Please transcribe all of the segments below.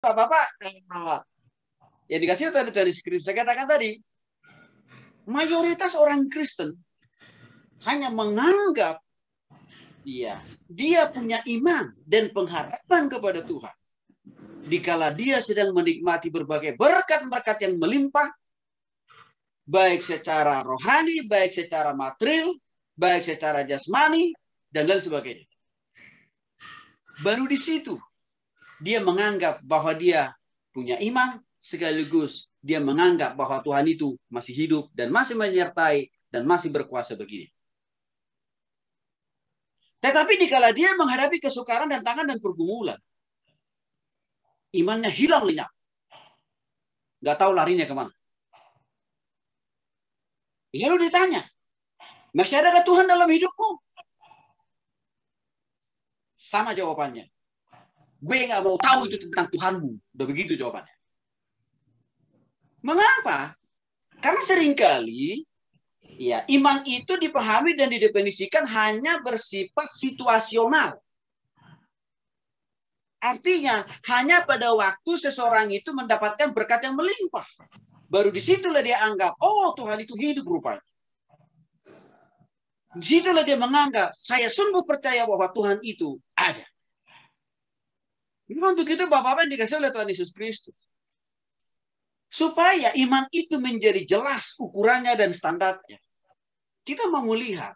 apa bapak ya dikasih tadi dari skrip saya katakan tadi mayoritas orang Kristen hanya menganggap dia dia punya iman dan pengharapan kepada Tuhan dikala dia sedang menikmati berbagai berkat-berkat yang melimpah baik secara rohani baik secara material baik secara jasmani dan lain sebagainya baru di situ dia menganggap bahwa dia punya iman, sekaligus dia menganggap bahwa Tuhan itu masih hidup dan masih menyertai dan masih berkuasa begini. Tetapi dikala dia menghadapi kesukaran dan tangan dan pergumulan, imannya hilang lenyap. Gak tahu larinya kemana. Lalu ditanya, masih ada Tuhan dalam hidupmu? Sama jawabannya. Gue nggak mau tahu itu tentang Tuhanmu. Udah begitu jawabannya. Mengapa? Karena seringkali ya iman itu dipahami dan didefinisikan hanya bersifat situasional. Artinya hanya pada waktu seseorang itu mendapatkan berkat yang melimpah. Baru disitulah dia anggap, oh Tuhan itu hidup rupanya. Disitulah dia menganggap, saya sungguh percaya bahwa Tuhan itu untuk itu Bapak-Bapak yang dikasih oleh Tuhan Yesus Kristus. Supaya iman itu menjadi jelas ukurannya dan standarnya. Kita mau melihat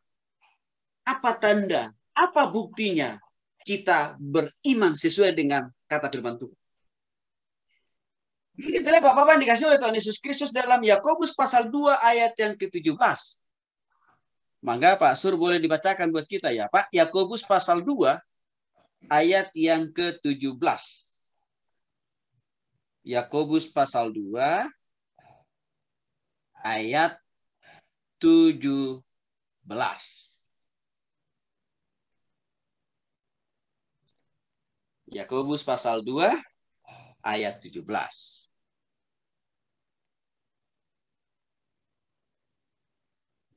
apa tanda, apa buktinya kita beriman sesuai dengan kata firman Tuhan. Kita lihat Bapak-Bapak dikasih oleh Tuhan Yesus Kristus dalam Yakobus pasal 2 ayat yang ke-17. Mangga Pak Sur boleh dibacakan buat kita ya Pak. Yakobus pasal 2 ayat yang ke-17. Yakobus pasal 2 ayat 17. Yakobus pasal 2 ayat 17.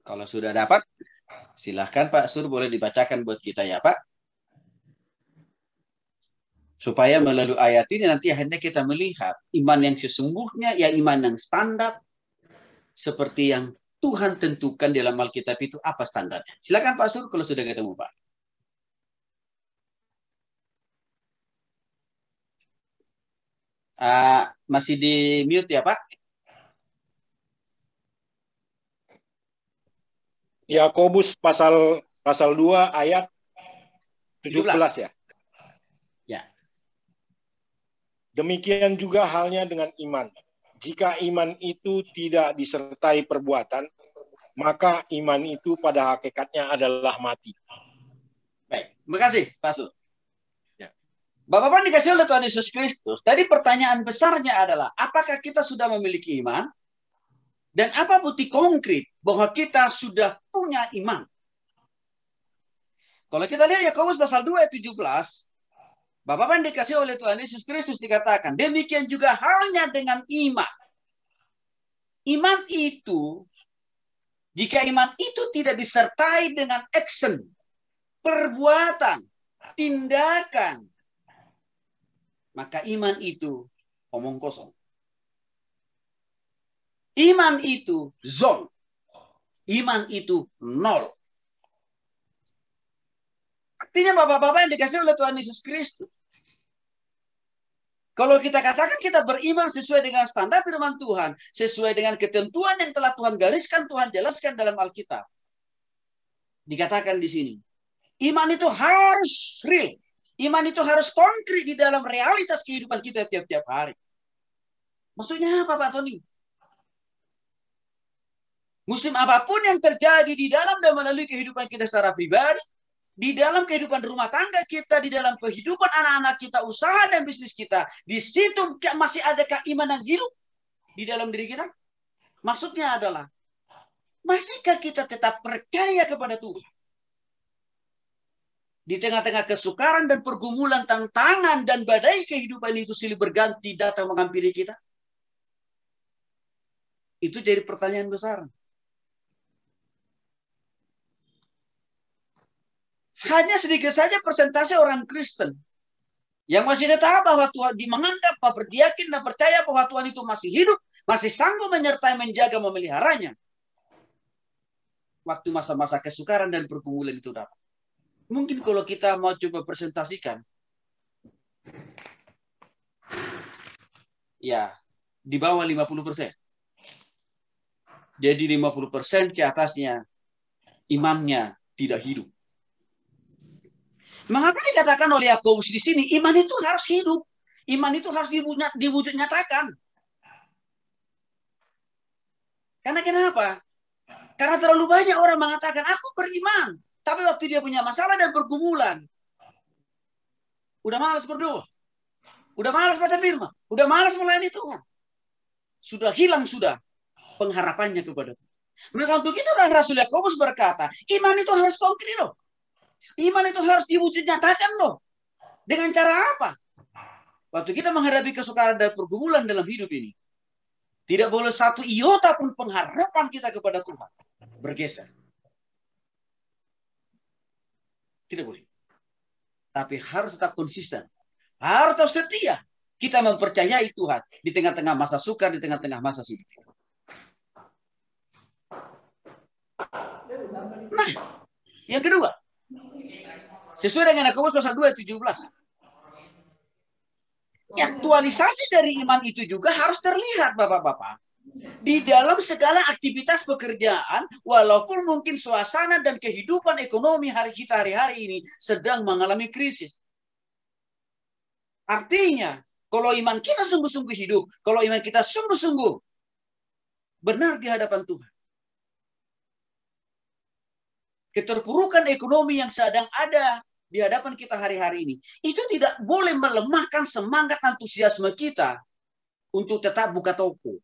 Kalau sudah dapat, silahkan Pak Sur boleh dibacakan buat kita ya Pak supaya melalui ayat ini nanti akhirnya kita melihat iman yang sesungguhnya, ya iman yang standar seperti yang Tuhan tentukan dalam Alkitab itu apa standarnya. Silakan Pak Sur kalau sudah ketemu Pak. Uh, masih di mute ya Pak? Yakobus pasal pasal 2 ayat 17, 17. ya. Demikian juga halnya dengan iman. Jika iman itu tidak disertai perbuatan, maka iman itu pada hakikatnya adalah mati. Baik, terima kasih Pak Su. Ya. Bapak-Bapak dikasih oleh Tuhan Yesus Kristus, tadi pertanyaan besarnya adalah, apakah kita sudah memiliki iman? Dan apa bukti konkret bahwa kita sudah punya iman? Kalau kita lihat Yakobus pasal 2 ayat 17, Bapak bapak yang dikasih oleh Tuhan Yesus Kristus dikatakan, demikian juga halnya dengan iman. Iman itu, jika iman itu tidak disertai dengan action, perbuatan, tindakan, maka iman itu omong kosong. Iman itu zon. Iman itu nol. Artinya bapak-bapak yang dikasih oleh Tuhan Yesus Kristus. Kalau kita katakan kita beriman sesuai dengan standar firman Tuhan, sesuai dengan ketentuan yang telah Tuhan gariskan, Tuhan jelaskan dalam Alkitab. Dikatakan di sini, iman itu harus real. Iman itu harus konkret di dalam realitas kehidupan kita tiap-tiap hari. Maksudnya apa Pak Tony? Musim apapun yang terjadi di dalam dan melalui kehidupan kita secara pribadi, di dalam kehidupan rumah tangga kita, di dalam kehidupan anak-anak kita, usaha dan bisnis kita, di situ masih ada keimanan hidup di dalam diri kita? Maksudnya adalah, masihkah kita tetap percaya kepada Tuhan? Di tengah-tengah kesukaran dan pergumulan, tantangan dan badai kehidupan itu silih berganti datang menghampiri kita. Itu jadi pertanyaan besar. Hanya sedikit saja persentase orang Kristen yang masih tetap bahwa Tuhan dimenganggap, berdiakin dan percaya bahwa Tuhan itu masih hidup, masih sanggup menyertai, menjaga, memeliharanya. Waktu masa-masa kesukaran dan pergumulan itu dapat. Mungkin kalau kita mau coba presentasikan, ya di bawah 50 persen. Jadi 50 persen ke atasnya imannya tidak hidup. Mengapa dikatakan oleh Yakobus di sini iman itu harus hidup, iman itu harus diwujud nyatakan. Karena kenapa? Karena terlalu banyak orang mengatakan aku beriman, tapi waktu dia punya masalah dan pergumulan, udah malas berdoa, udah malas baca firman, udah malas melayani Tuhan, sudah hilang sudah pengharapannya kepada Tuhan. Maka untuk itu Rasul Yakobus berkata, iman itu harus konkret loh. Iman itu harus diwujud nyatakan loh. Dengan cara apa? Waktu kita menghadapi kesukaran dan pergumulan dalam hidup ini, tidak boleh satu iota pun pengharapan kita kepada Tuhan bergeser. Tidak boleh. Tapi harus tetap konsisten. Harus tetap setia. Kita mempercayai Tuhan di tengah-tengah masa sukar, di tengah-tengah masa sulit. Nah, yang kedua, Sesuai dengan Yakobus pasal 2 ayat 17. Ya. Aktualisasi dari iman itu juga harus terlihat Bapak-bapak. Di dalam segala aktivitas pekerjaan, walaupun mungkin suasana dan kehidupan ekonomi hari kita hari-hari ini sedang mengalami krisis. Artinya, kalau iman kita sungguh-sungguh hidup, kalau iman kita sungguh-sungguh benar di hadapan Tuhan. Keterpurukan ekonomi yang sedang ada di hadapan kita hari-hari ini, itu tidak boleh melemahkan semangat antusiasme kita untuk tetap buka toko.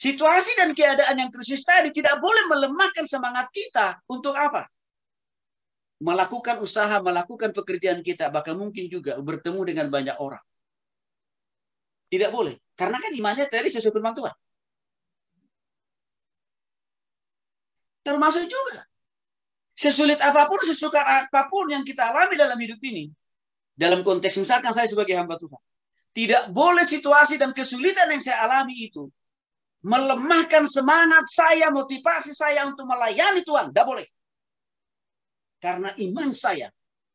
Situasi dan keadaan yang krisis tadi tidak boleh melemahkan semangat kita untuk apa? Melakukan usaha, melakukan pekerjaan kita, bahkan mungkin juga bertemu dengan banyak orang. Tidak boleh. Karena kan imannya tadi sesuai firman Tuhan. Termasuk juga. Sesulit apapun, sesukar apapun yang kita alami dalam hidup ini. Dalam konteks misalkan saya sebagai hamba Tuhan. Tidak boleh situasi dan kesulitan yang saya alami itu melemahkan semangat saya, motivasi saya untuk melayani Tuhan. Tidak boleh. Karena iman saya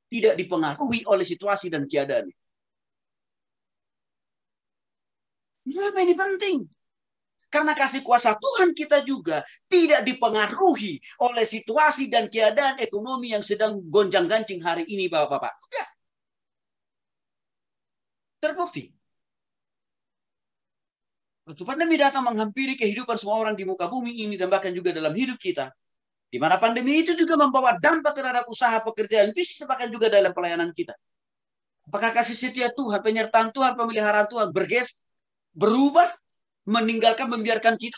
tidak dipengaruhi oleh situasi dan keadaan ini penting? Karena kasih kuasa Tuhan kita juga tidak dipengaruhi oleh situasi dan keadaan ekonomi yang sedang gonjang-ganjing hari ini, Bapak-bapak. Ya. Terbukti. Waktu pandemi datang menghampiri kehidupan semua orang di muka bumi ini dan bahkan juga dalam hidup kita. Di mana pandemi itu juga membawa dampak terhadap usaha pekerjaan bisnis bahkan juga dalam pelayanan kita. Apakah kasih setia Tuhan, penyertaan Tuhan, pemeliharaan Tuhan berges, berubah meninggalkan membiarkan kita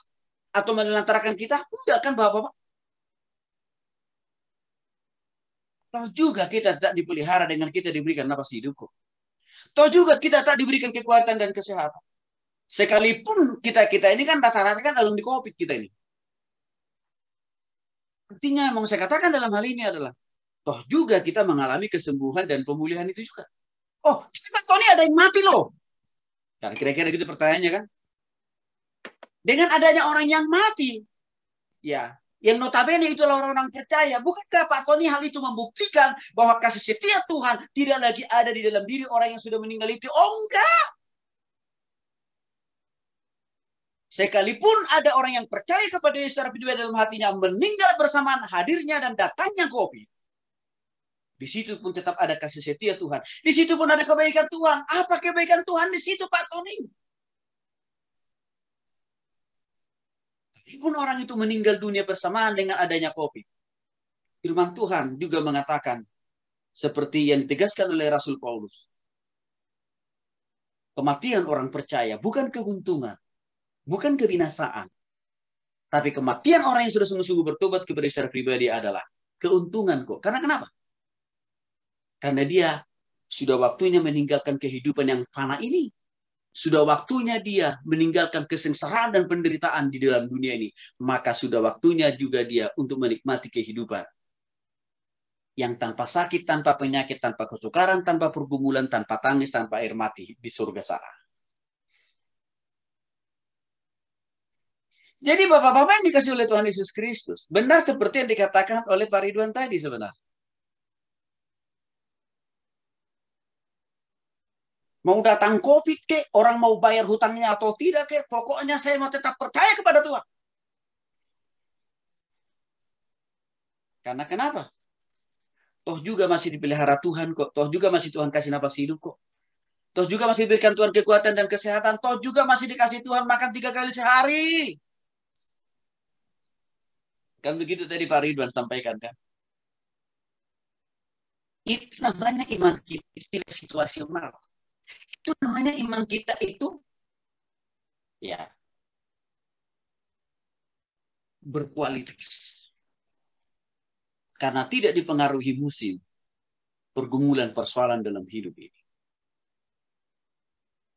atau menelantarkan kita? Enggak kan Bapak-bapak? Toh juga kita tak dipelihara dengan kita diberikan nafas hidupku. Toh juga kita tak diberikan kekuatan dan kesehatan. Sekalipun kita-kita ini kan rata-rata kan dalam di COVID kita ini. Artinya yang mau saya katakan dalam hal ini adalah toh juga kita mengalami kesembuhan dan pemulihan itu juga. Oh, kita tahu ini ada yang mati loh. kira-kira gitu pertanyaannya kan. Dengan adanya orang yang mati. Ya, yang notabene itu orang-orang percaya. Bukankah Pak Tony hal itu membuktikan bahwa kasih setia Tuhan tidak lagi ada di dalam diri orang yang sudah meninggal itu? Oh enggak. Sekalipun ada orang yang percaya kepada Yesus secara pribadi dalam hatinya meninggal bersamaan hadirnya dan datangnya kopi, Di situ pun tetap ada kasih setia Tuhan. Di situ pun ada kebaikan Tuhan. Apa kebaikan Tuhan di situ Pak Tony? Ribuan orang itu meninggal dunia bersamaan dengan adanya COVID. Firman Tuhan juga mengatakan, seperti yang ditegaskan oleh Rasul Paulus, kematian orang percaya bukan keuntungan, bukan kebinasaan, tapi kematian orang yang sudah sungguh-sungguh bertobat kepada secara pribadi adalah keuntungan kok. Karena kenapa? Karena dia sudah waktunya meninggalkan kehidupan yang fana ini sudah waktunya dia meninggalkan kesengsaraan dan penderitaan di dalam dunia ini, maka sudah waktunya juga dia untuk menikmati kehidupan. Yang tanpa sakit, tanpa penyakit, tanpa kesukaran, tanpa pergumulan, tanpa tangis, tanpa air mati di surga sana. Jadi bapak-bapak yang dikasih oleh Tuhan Yesus Kristus, benar seperti yang dikatakan oleh Pak Ridwan tadi sebenarnya. Mau datang COVID ke, orang mau bayar hutangnya atau tidak ke, pokoknya saya mau tetap percaya kepada Tuhan. Karena kenapa? Toh juga masih dipelihara Tuhan kok. Toh juga masih Tuhan kasih nafas hidup kok. Toh juga masih diberikan Tuhan kekuatan dan kesehatan. Toh juga masih dikasih Tuhan makan tiga kali sehari. Kan begitu tadi Pak Ridwan sampaikan kan. Itu namanya iman kita situasional. Itu namanya iman kita itu ya berkualitas. Karena tidak dipengaruhi musim, pergumulan, persoalan dalam hidup ini.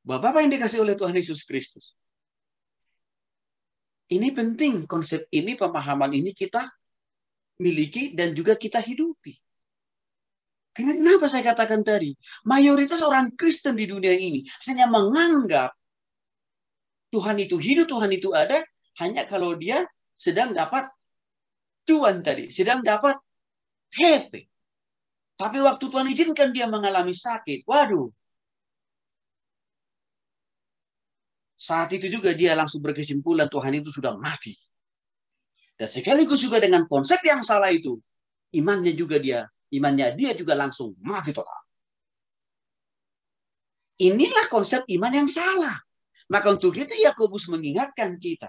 Bapak-bapak yang dikasih oleh Tuhan Yesus Kristus. Ini penting konsep ini, pemahaman ini kita miliki dan juga kita hidupi kenapa saya katakan tadi, mayoritas orang Kristen di dunia ini hanya menganggap Tuhan itu hidup, Tuhan itu ada, hanya kalau dia sedang dapat Tuhan tadi, sedang dapat happy. Tapi waktu Tuhan izinkan dia mengalami sakit, waduh. Saat itu juga dia langsung berkesimpulan Tuhan itu sudah mati. Dan sekaligus juga dengan konsep yang salah itu, imannya juga dia imannya dia juga langsung mati total. Inilah konsep iman yang salah. Maka untuk itu Yakobus mengingatkan kita.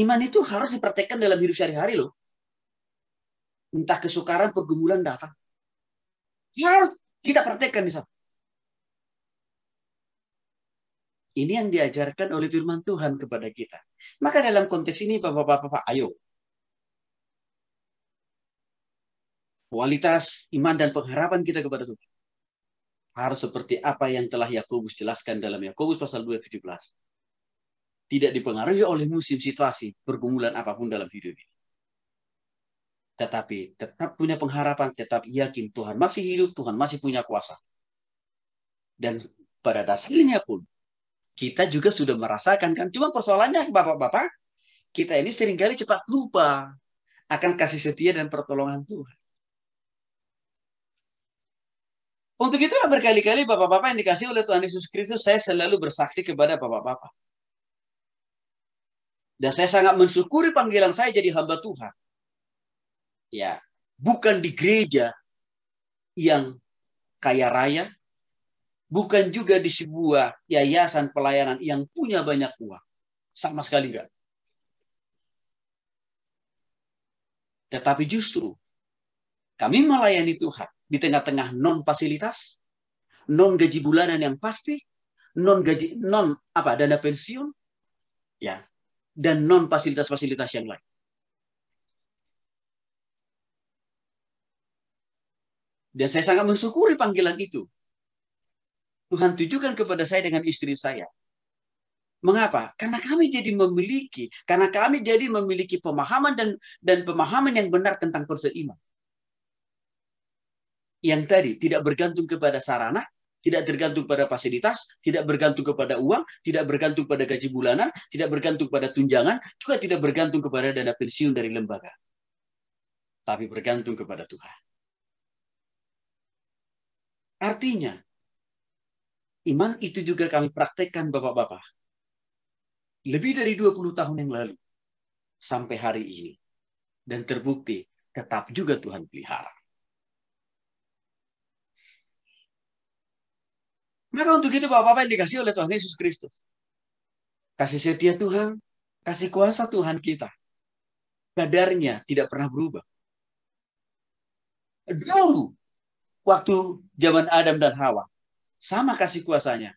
Iman itu harus dipraktekkan dalam hidup sehari-hari loh. Entah kesukaran, pergumulan datang. Harus kita praktekkan misalnya. Ini yang diajarkan oleh firman Tuhan kepada kita. Maka dalam konteks ini Bapak-bapak, ayo kualitas iman dan pengharapan kita kepada Tuhan harus seperti apa yang telah Yakobus jelaskan dalam Yakobus pasal 2 17. Tidak dipengaruhi oleh musim situasi pergumulan apapun dalam hidup ini. Tetapi tetap punya pengharapan, tetap yakin Tuhan masih hidup, Tuhan masih punya kuasa. Dan pada dasarnya pun kita juga sudah merasakan kan. Cuma persoalannya Bapak-bapak, kita ini seringkali cepat lupa akan kasih setia dan pertolongan Tuhan. Untuk itulah berkali-kali bapak-bapak yang dikasih oleh Tuhan Yesus Kristus, saya selalu bersaksi kepada bapak-bapak. Dan saya sangat mensyukuri panggilan saya jadi hamba Tuhan. Ya, bukan di gereja yang kaya raya, bukan juga di sebuah yayasan pelayanan yang punya banyak uang. Sama sekali enggak. Tetapi justru kami melayani Tuhan di tengah-tengah non fasilitas, non gaji bulanan yang pasti, non gaji non apa dana pensiun, ya, dan non fasilitas-fasilitas yang lain. Dan saya sangat mensyukuri panggilan itu. Tuhan tujukan kepada saya dengan istri saya. Mengapa? Karena kami jadi memiliki, karena kami jadi memiliki pemahaman dan dan pemahaman yang benar tentang perseiman. iman yang tadi tidak bergantung kepada sarana, tidak tergantung pada fasilitas, tidak bergantung kepada uang, tidak bergantung pada gaji bulanan, tidak bergantung pada tunjangan, juga tidak bergantung kepada dana pensiun dari lembaga. Tapi bergantung kepada Tuhan. Artinya, iman itu juga kami praktekkan Bapak-Bapak. Lebih dari 20 tahun yang lalu, sampai hari ini. Dan terbukti, tetap juga Tuhan pelihara. Maka untuk itu Bapak-Bapak yang dikasih oleh Tuhan Yesus Kristus. Kasih setia Tuhan, kasih kuasa Tuhan kita. Kadarnya tidak pernah berubah. Dulu, waktu zaman Adam dan Hawa, sama kasih kuasanya.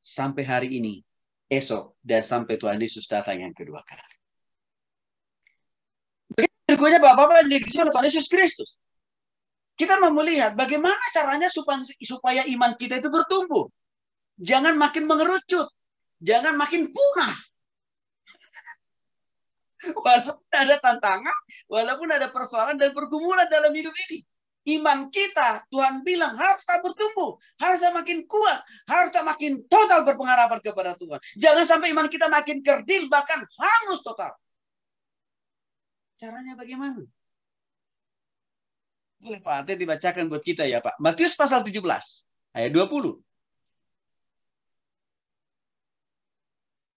Sampai hari ini, esok, dan sampai Tuhan Yesus datang yang kedua kali. Berikutnya Bapak-Bapak yang dikasih oleh Tuhan Yesus Kristus. Kita mau melihat bagaimana caranya supaya, iman kita itu bertumbuh. Jangan makin mengerucut. Jangan makin punah. Walaupun ada tantangan, walaupun ada persoalan dan pergumulan dalam hidup ini. Iman kita, Tuhan bilang, harus tak bertumbuh. Harus tak makin kuat. Harus tak makin total berpengharapan kepada Tuhan. Jangan sampai iman kita makin kerdil, bahkan hangus total. Caranya bagaimana? Boleh Pak Ate dibacakan buat kita ya Pak. Matius pasal 17 ayat 20.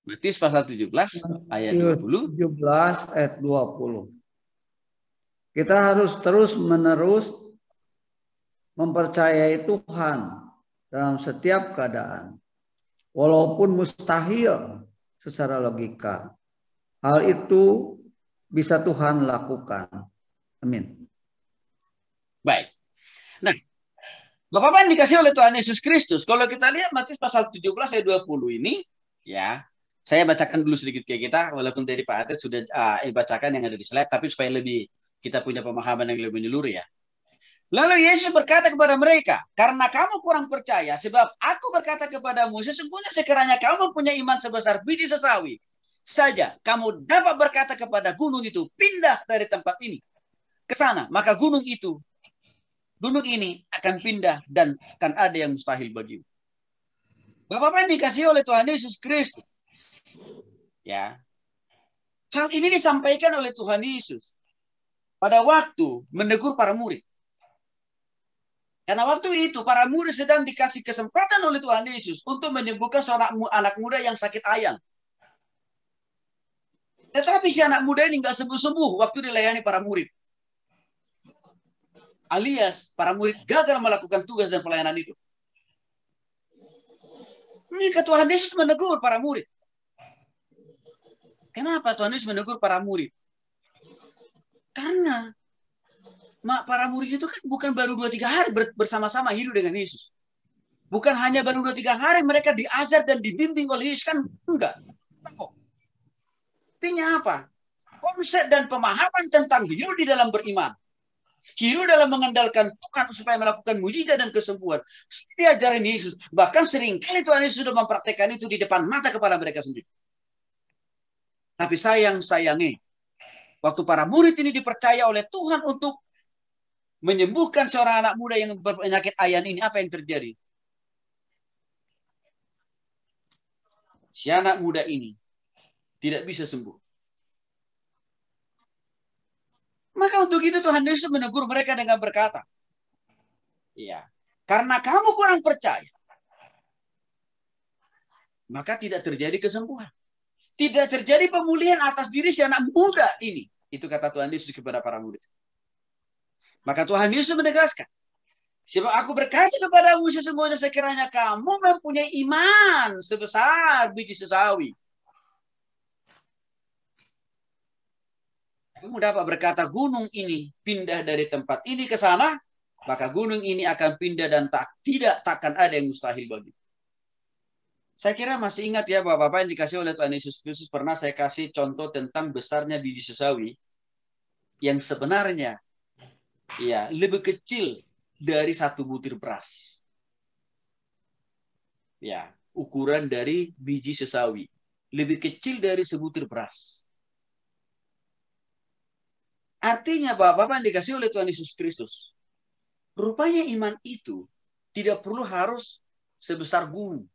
Matius pasal 17 ayat 20. 17 ayat 20. Kita harus terus menerus mempercayai Tuhan dalam setiap keadaan. Walaupun mustahil secara logika. Hal itu bisa Tuhan lakukan. Amin. Baik. Nah, Bapak-Bapak yang dikasih oleh Tuhan Yesus Kristus, kalau kita lihat Matius pasal 17 ayat 20 ini, ya, saya bacakan dulu sedikit kayak kita, walaupun dari Pak Atet sudah uh, bacakan yang ada di slide, tapi supaya lebih kita punya pemahaman yang lebih menyeluruh ya. Lalu Yesus berkata kepada mereka, karena kamu kurang percaya, sebab aku berkata kepadamu, sesungguhnya sekiranya kamu punya iman sebesar biji sesawi, saja kamu dapat berkata kepada gunung itu, pindah dari tempat ini ke sana, maka gunung itu gunung ini akan pindah dan akan ada yang mustahil bagimu. Bapak-bapak yang dikasih oleh Tuhan Yesus Kristus. Ya. Hal ini disampaikan oleh Tuhan Yesus pada waktu menegur para murid. Karena waktu itu para murid sedang dikasih kesempatan oleh Tuhan Yesus untuk menyembuhkan seorang anak muda yang sakit ayam. Tetapi si anak muda ini nggak sembuh-sembuh waktu dilayani para murid alias para murid gagal melakukan tugas dan pelayanan itu. Ini Tuhan Yesus menegur para murid. Kenapa Tuhan Yesus menegur para murid? Karena mak para murid itu kan bukan baru dua tiga hari bersama-sama hidup dengan Yesus. Bukan hanya baru dua tiga hari mereka diajar dan dibimbing oleh Yesus kan enggak. Artinya apa? Konsep dan pemahaman tentang hidup di dalam beriman hidup dalam mengandalkan Tuhan supaya melakukan mujizat dan kesembuhan. Diajarin Yesus. Bahkan seringkali Tuhan Yesus sudah mempraktekkan itu di depan mata kepala mereka sendiri. Tapi sayang-sayangi, waktu para murid ini dipercaya oleh Tuhan untuk menyembuhkan seorang anak muda yang berpenyakit ayan ini, apa yang terjadi? Si anak muda ini tidak bisa sembuh. Maka untuk itu Tuhan Yesus menegur mereka dengan berkata, "Ya, karena kamu kurang percaya, maka tidak terjadi kesembuhan. Tidak terjadi pemulihan atas diri si anak muda ini." Itu kata Tuhan Yesus kepada para murid. Maka Tuhan Yesus menegaskan, Sebab aku berkata kepadamu sesungguhnya sekiranya kamu mempunyai iman sebesar biji sesawi. kamu dapat berkata gunung ini pindah dari tempat ini ke sana, maka gunung ini akan pindah dan tak tidak takkan ada yang mustahil bagi. Saya kira masih ingat ya Bapak-bapak yang dikasih oleh Tuhan Yesus Kristus pernah saya kasih contoh tentang besarnya biji sesawi yang sebenarnya ya lebih kecil dari satu butir beras. Ya, ukuran dari biji sesawi lebih kecil dari sebutir beras. Artinya Bapak-Bapak yang dikasih oleh Tuhan Yesus Kristus. Rupanya iman itu tidak perlu harus sebesar gunung.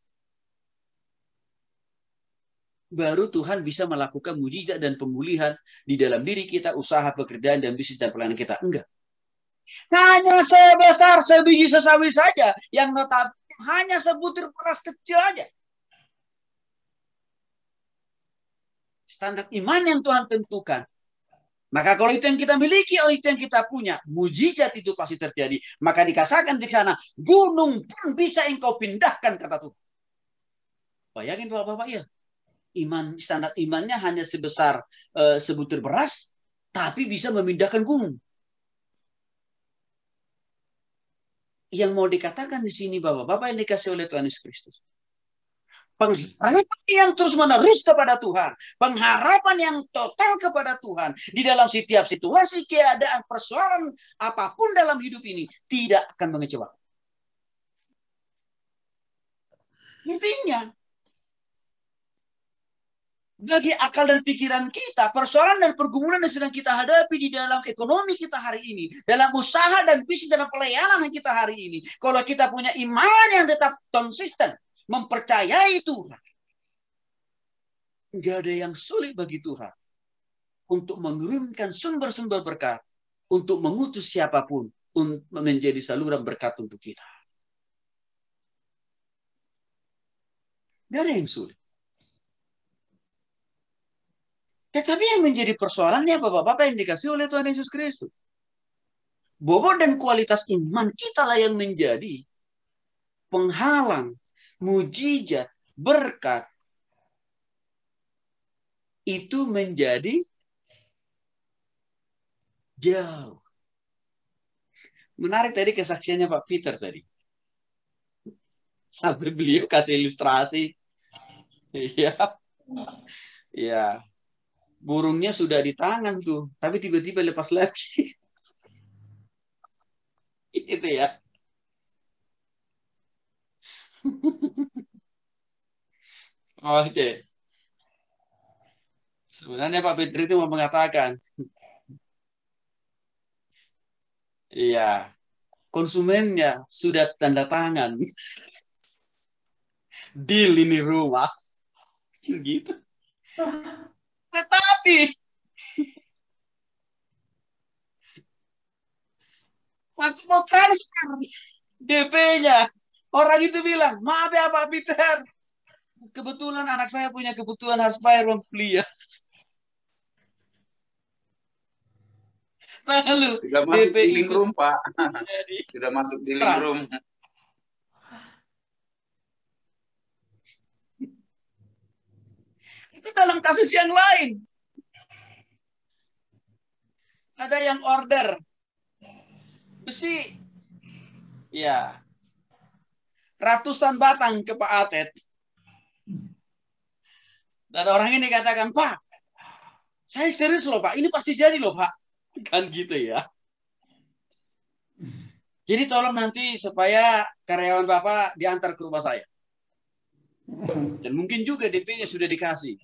Baru Tuhan bisa melakukan mujizat dan pemulihan di dalam diri kita, usaha, pekerjaan, dan bisnis dan pelayanan kita. Enggak. Hanya sebesar sebiji sesawi saja yang notabene hanya sebutir peras kecil aja. Standar iman yang Tuhan tentukan maka kalau itu yang kita miliki, oh itu yang kita punya, mujizat itu pasti terjadi. Maka dikasakan di sana, gunung pun bisa engkau pindahkan, kata Tuhan. Bayangin Bapak-Bapak ya, iman standar imannya hanya sebesar e, sebutir beras, tapi bisa memindahkan gunung. Yang mau dikatakan di sini Bapak-Bapak yang dikasih oleh Tuhan Yesus Kristus pengharapan yang terus-menerus kepada Tuhan, pengharapan yang total kepada Tuhan di dalam setiap situasi, keadaan, persoalan apapun dalam hidup ini tidak akan mengecewakan. Intinya, bagi akal dan pikiran kita, persoalan dan pergumulan yang sedang kita hadapi di dalam ekonomi kita hari ini, dalam usaha dan bisnis, dalam pelayanan kita hari ini, kalau kita punya iman yang tetap konsisten, mempercayai Tuhan. Enggak ada yang sulit bagi Tuhan untuk mengirimkan sumber-sumber berkat, untuk mengutus siapapun untuk menjadi saluran berkat untuk kita. Enggak ada yang sulit. Tetapi yang menjadi persoalannya Bapak-Bapak yang dikasih oleh Tuhan Yesus Kristus. Bobot dan kualitas iman kitalah yang menjadi penghalang mujizat, berkat itu menjadi jauh. Menarik tadi kesaksiannya Pak Peter tadi. Sampai beliau kasih ilustrasi. Iya. Iya. Burungnya sudah di tangan tuh, tapi tiba-tiba lepas lagi. gitu ya. Oh, oke. Okay. Sebenarnya Pak Fitri itu mau mengatakan, iya, konsumennya sudah tanda tangan. di lini rumah. Gitu. Tetapi, waktu mau transfer DP-nya Orang itu bilang, maaf ya Pak Peter. Kebetulan anak saya punya kebutuhan harus bayar uang kuliah. Lalu nah, sudah masuk DP di link room Pak. sudah masuk di link room. Itu dalam kasus yang lain. Ada yang order besi. Ya, ratusan batang ke Pak Atet. Dan orang ini katakan, Pak, saya serius loh Pak, ini pasti jadi loh Pak. Kan gitu ya. Jadi tolong nanti supaya karyawan Bapak diantar ke rumah saya. Dan mungkin juga DP-nya sudah dikasih.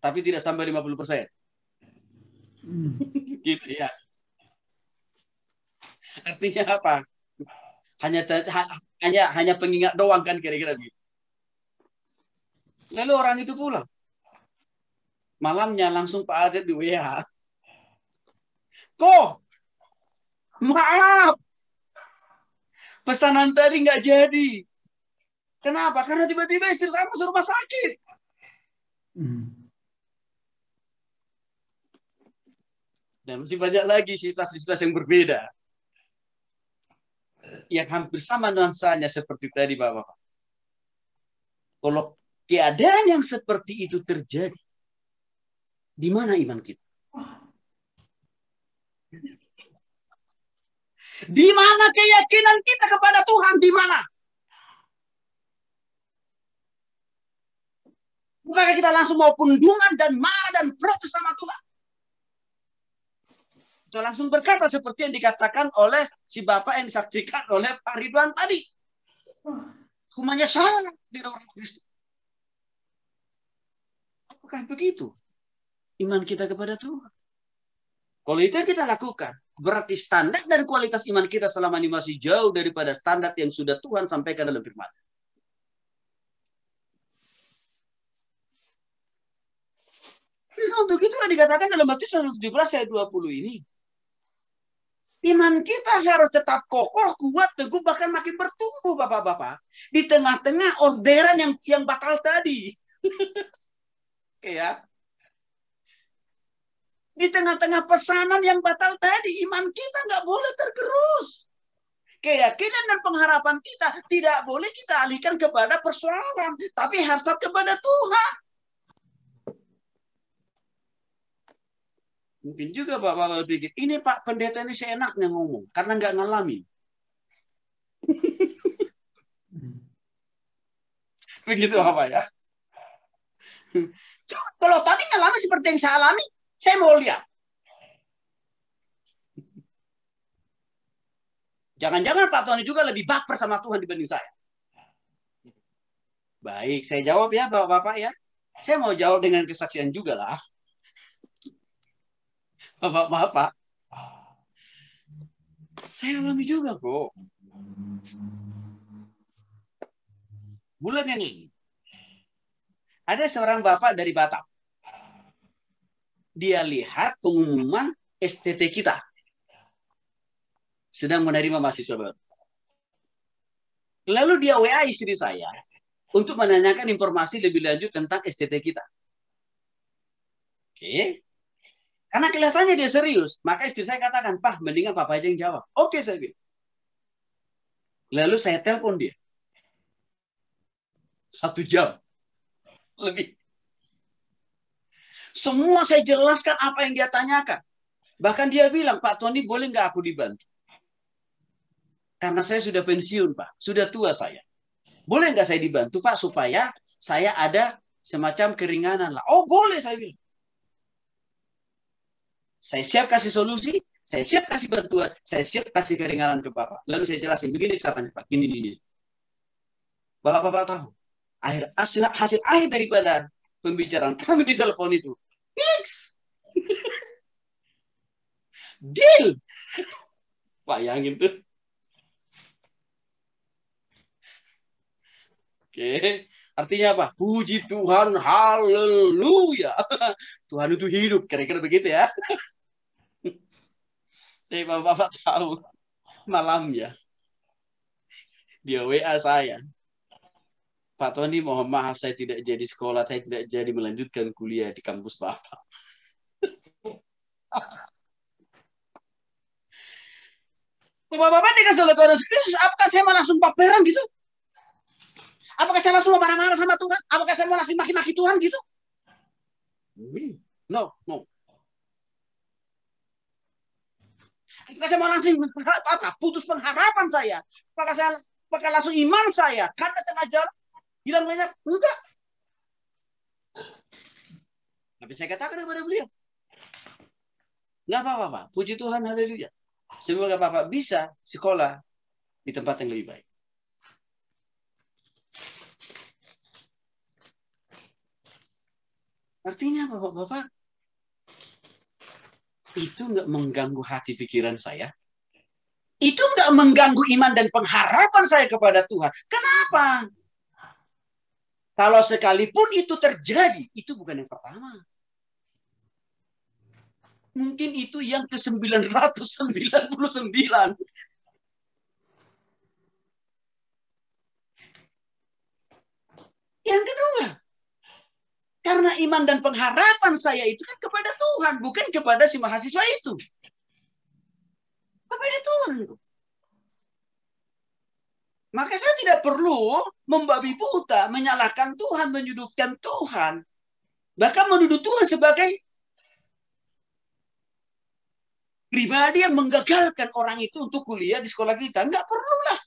Tapi tidak sampai 50 persen. Hmm. gitu ya. Artinya apa? hanya hanya hanya pengingat doang kan kira-kira begitu. Lalu orang itu pulang. Malamnya langsung Pak Ajat di WA. Kok? Maaf. Pesanan tadi nggak jadi. Kenapa? Karena tiba-tiba istri saya masuk rumah sakit. Hmm. Dan masih banyak lagi situasi-situasi yang berbeda yang hampir sama nuansanya seperti tadi Bapak. bapak Kalau keadaan yang seperti itu terjadi, di mana iman kita? Di mana keyakinan kita kepada Tuhan? Di mana? Bukankah kita langsung mau pundungan dan marah dan protes sama Tuhan? sudah langsung berkata seperti yang dikatakan oleh si bapak yang disaksikan oleh Pak Ridwan tadi. Hukumannya salah di orang Kristen. Apakah begitu? Iman kita kepada Tuhan. Kalau itu yang kita lakukan, berarti standar dan kualitas iman kita selama ini masih jauh daripada standar yang sudah Tuhan sampaikan dalam firman. Nah, untuk itu dikatakan dalam Matius 17 ayat 20 ini. Iman kita harus tetap kokoh, kuat, teguh, bahkan makin bertumbuh, Bapak-Bapak. Di tengah-tengah orderan yang yang batal tadi. ya. Di tengah-tengah pesanan yang batal tadi, iman kita nggak boleh tergerus. Keyakinan dan pengharapan kita tidak boleh kita alihkan kepada persoalan, tapi harus kepada Tuhan. Mungkin juga Bapak pikir, ini Pak Pendeta ini seenaknya ngomong, karena nggak ngalami Begitu apa ya. Kalau tadi ngalami seperti yang saya alami, saya mau lihat. Jangan-jangan Pak Tony juga lebih baper sama Tuhan dibanding saya. Baik, saya jawab ya Bapak-Bapak ya. Saya mau jawab dengan kesaksian juga lah. Bapak maaf Pak. Saya alami juga kok. Bulan ini ada seorang bapak dari Batam. Dia lihat pengumuman STT kita sedang menerima mahasiswa baru. Lalu dia WA istri saya untuk menanyakan informasi lebih lanjut tentang STT kita. Oke. Karena kelihatannya dia serius. Maka istri saya katakan, Pak, mendingan papa aja yang jawab. Oke, okay, saya bilang. Lalu saya telepon dia. Satu jam. Lebih. Semua saya jelaskan apa yang dia tanyakan. Bahkan dia bilang, Pak Tony boleh nggak aku dibantu? Karena saya sudah pensiun, Pak. Sudah tua saya. Boleh nggak saya dibantu, Pak, supaya saya ada semacam keringanan lah. Oh, boleh saya bilang. Saya siap kasih solusi, saya siap kasih bantuan, saya siap kasih keringanan ke Bapak. Lalu saya jelasin, begini caranya Pak, gini, gini. Bapak-bapak tahu, akhir hasil, hasil akhir daripada pembicaraan kami di telepon itu, fix. Deal. Bayangin tuh. Oke. Okay. Artinya apa? Puji Tuhan, haleluya. Tuhan itu hidup, kira-kira begitu ya. Tapi Bapak-Bapak tahu, malamnya dia WA saya. Pak Tony, mohon maaf saya tidak jadi sekolah, saya tidak jadi melanjutkan kuliah di kampus Bapak. Bapak-bapak dikasih oleh Tuhan Yesus Kristus, apakah saya malah sumpah perang gitu? Apakah saya langsung marah-marah sama Tuhan? Apakah saya mau langsung maki-maki Tuhan gitu? No, no. Apakah saya mau langsung apa, putus pengharapan saya? Apakah saya apakah langsung iman saya? Karena saya ngajar hilang banyak? Enggak. Tapi saya katakan kepada beliau. Enggak apa-apa, Puji Tuhan, haleluya. Semoga Bapak bisa sekolah di tempat yang lebih baik. Artinya Bapak-bapak itu nggak mengganggu hati pikiran saya. Itu nggak mengganggu iman dan pengharapan saya kepada Tuhan. Kenapa? Kalau sekalipun itu terjadi, itu bukan yang pertama. Mungkin itu yang ke-999. Yang kedua, karena iman dan pengharapan saya itu kan kepada Tuhan, bukan kepada si mahasiswa itu. Kepada Tuhan. Maka saya tidak perlu membabi buta, menyalahkan Tuhan, menyudutkan Tuhan. Bahkan menuduh Tuhan sebagai pribadi yang menggagalkan orang itu untuk kuliah di sekolah kita. Enggak perlulah.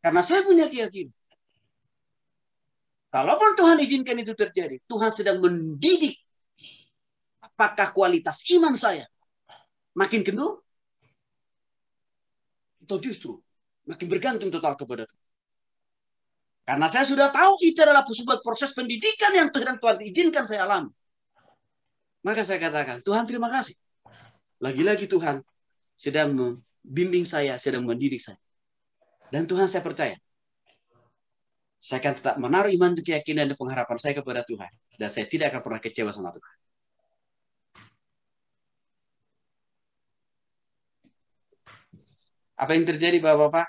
Karena saya punya keyakinan. Kalaupun Tuhan izinkan itu terjadi, Tuhan sedang mendidik apakah kualitas iman saya makin kendur atau justru makin bergantung total kepada Tuhan. Karena saya sudah tahu itu adalah sebuah proses pendidikan yang Tuhan Tuhan izinkan saya alami. Maka saya katakan, Tuhan terima kasih. Lagi-lagi Tuhan sedang membimbing saya, sedang mendidik saya. Dan Tuhan saya percaya, saya akan tetap menaruh iman dan keyakinan dan pengharapan saya kepada Tuhan. Dan saya tidak akan pernah kecewa sama Tuhan. Apa yang terjadi Bapak-Bapak?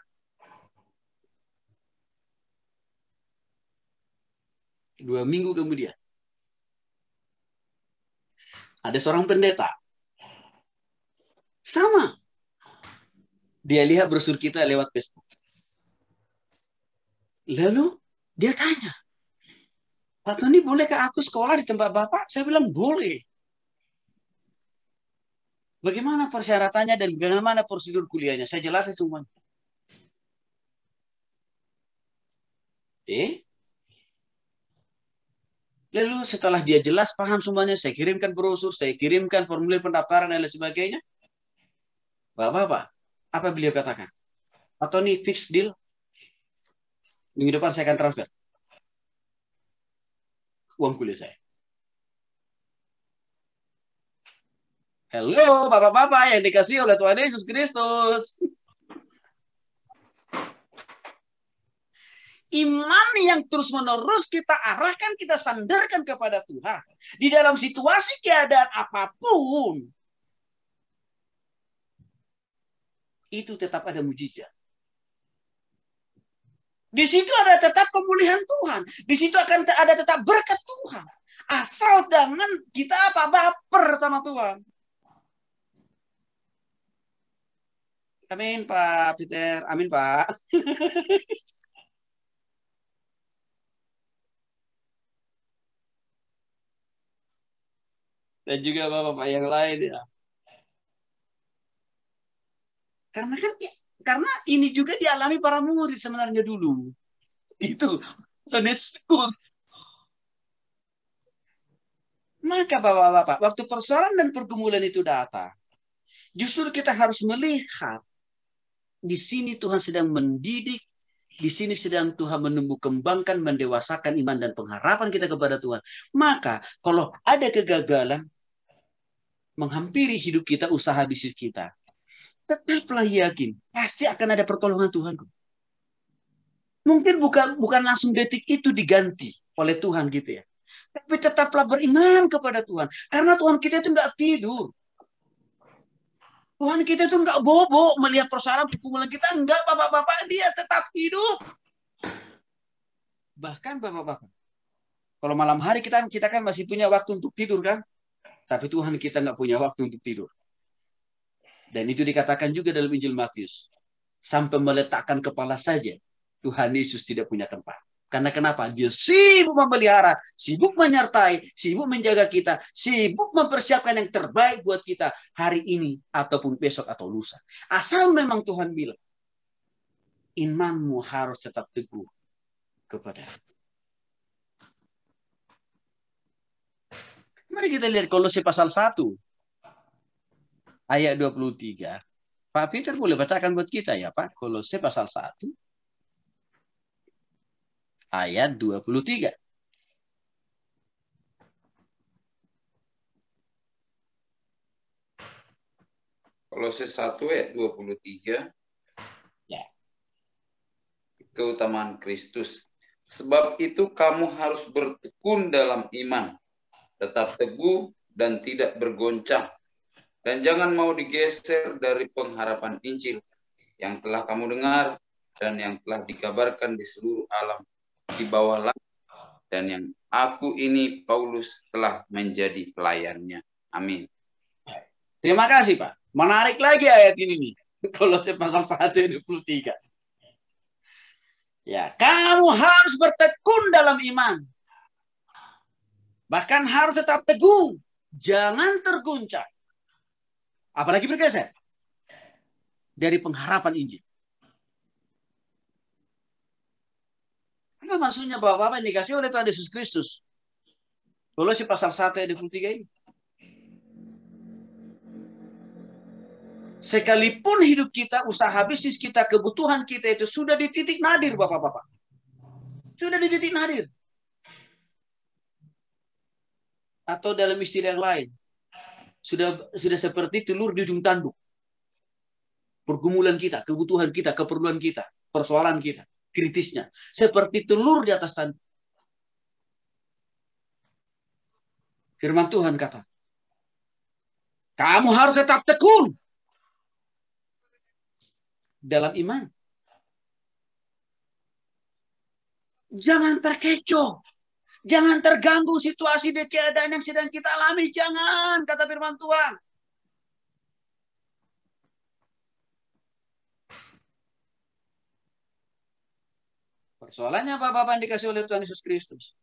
Dua minggu kemudian. Ada seorang pendeta. Sama. Dia lihat brosur kita lewat Facebook. Lalu dia tanya, Pak Tony bolehkah aku sekolah di tempat Bapak? Saya bilang boleh. Bagaimana persyaratannya dan bagaimana prosedur kuliahnya? Saya jelaskan semuanya. Eh? Lalu setelah dia jelas paham semuanya, saya kirimkan brosur, saya kirimkan formulir pendaftaran dan lain sebagainya. Bapak-bapak, apa beliau katakan? Atau nih fix deal, Minggu depan saya akan transfer. Uang kuliah saya. Halo, bapak-bapak yang dikasih oleh Tuhan Yesus Kristus. Iman yang terus-menerus kita arahkan, kita sandarkan kepada Tuhan. Di dalam situasi keadaan apapun, itu tetap ada mujizat. Di situ ada tetap pemulihan Tuhan. Di situ akan ada tetap berkat Tuhan. Asal jangan kita apa baper sama Tuhan. Amin Pak Peter. Amin Pak. Dan juga bapak-bapak yang lain ya. Karena kan ya, karena ini juga dialami para murid sebenarnya dulu. Itu Leneskur. Maka bapak-bapak, waktu persoalan dan pergumulan itu datang, justru kita harus melihat di sini Tuhan sedang mendidik di sini sedang Tuhan menumbuh kembangkan, mendewasakan iman dan pengharapan kita kepada Tuhan. Maka kalau ada kegagalan, menghampiri hidup kita, usaha bisnis kita tetaplah yakin. Pasti akan ada pertolongan Tuhan. Mungkin bukan bukan langsung detik itu diganti oleh Tuhan gitu ya. Tapi tetaplah beriman kepada Tuhan. Karena Tuhan kita itu nggak tidur. Tuhan kita itu nggak bobo melihat persoalan pergumulan kita. Enggak, bapak-bapak. Dia tetap hidup. Bahkan bapak-bapak. Kalau malam hari kita, kita kan masih punya waktu untuk tidur kan. Tapi Tuhan kita nggak punya waktu untuk tidur. Dan itu dikatakan juga dalam Injil Matius. Sampai meletakkan kepala saja, Tuhan Yesus tidak punya tempat. Karena kenapa? Dia sibuk memelihara, sibuk menyertai, sibuk menjaga kita, sibuk mempersiapkan yang terbaik buat kita hari ini ataupun besok atau lusa. Asal memang Tuhan bilang, imanmu harus tetap teguh kepada Mari kita lihat Kolose pasal 1 ayat 23. Pak Peter boleh bacakan buat kita ya Pak. Kolose pasal 1 ayat 23. Kolose 1 ayat 23. Ya. Keutamaan Kristus. Sebab itu kamu harus bertekun dalam iman, tetap teguh dan tidak bergoncang dan jangan mau digeser dari pengharapan Injil yang telah kamu dengar dan yang telah dikabarkan di seluruh alam di bawah langit dan yang aku ini Paulus telah menjadi pelayannya. Amin. Terima kasih Pak. Menarik lagi ayat ini nih. Kalau Kolose pasal puluh tiga. Ya, kamu harus bertekun dalam iman. Bahkan harus tetap teguh, jangan terguncang. Apalagi bergeser dari pengharapan Injil. Apa maksudnya bahwa apa yang dikasih oleh Tuhan Yesus Kristus? si pasal 1 ayat 23 ini. Sekalipun hidup kita, usaha bisnis kita, kebutuhan kita itu sudah di titik nadir, Bapak-Bapak. Sudah di titik nadir. Atau dalam istilah yang lain, sudah sudah seperti telur di ujung tanduk. Pergumulan kita, kebutuhan kita, keperluan kita, persoalan kita, kritisnya. Seperti telur di atas tanduk. Firman Tuhan kata, kamu harus tetap tekun dalam iman. Jangan terkecoh. Jangan terganggu situasi dan keadaan yang sedang kita alami. Jangan, kata firman Tuhan. Persoalannya apa Bapak yang dikasih oleh Tuhan Yesus Kristus?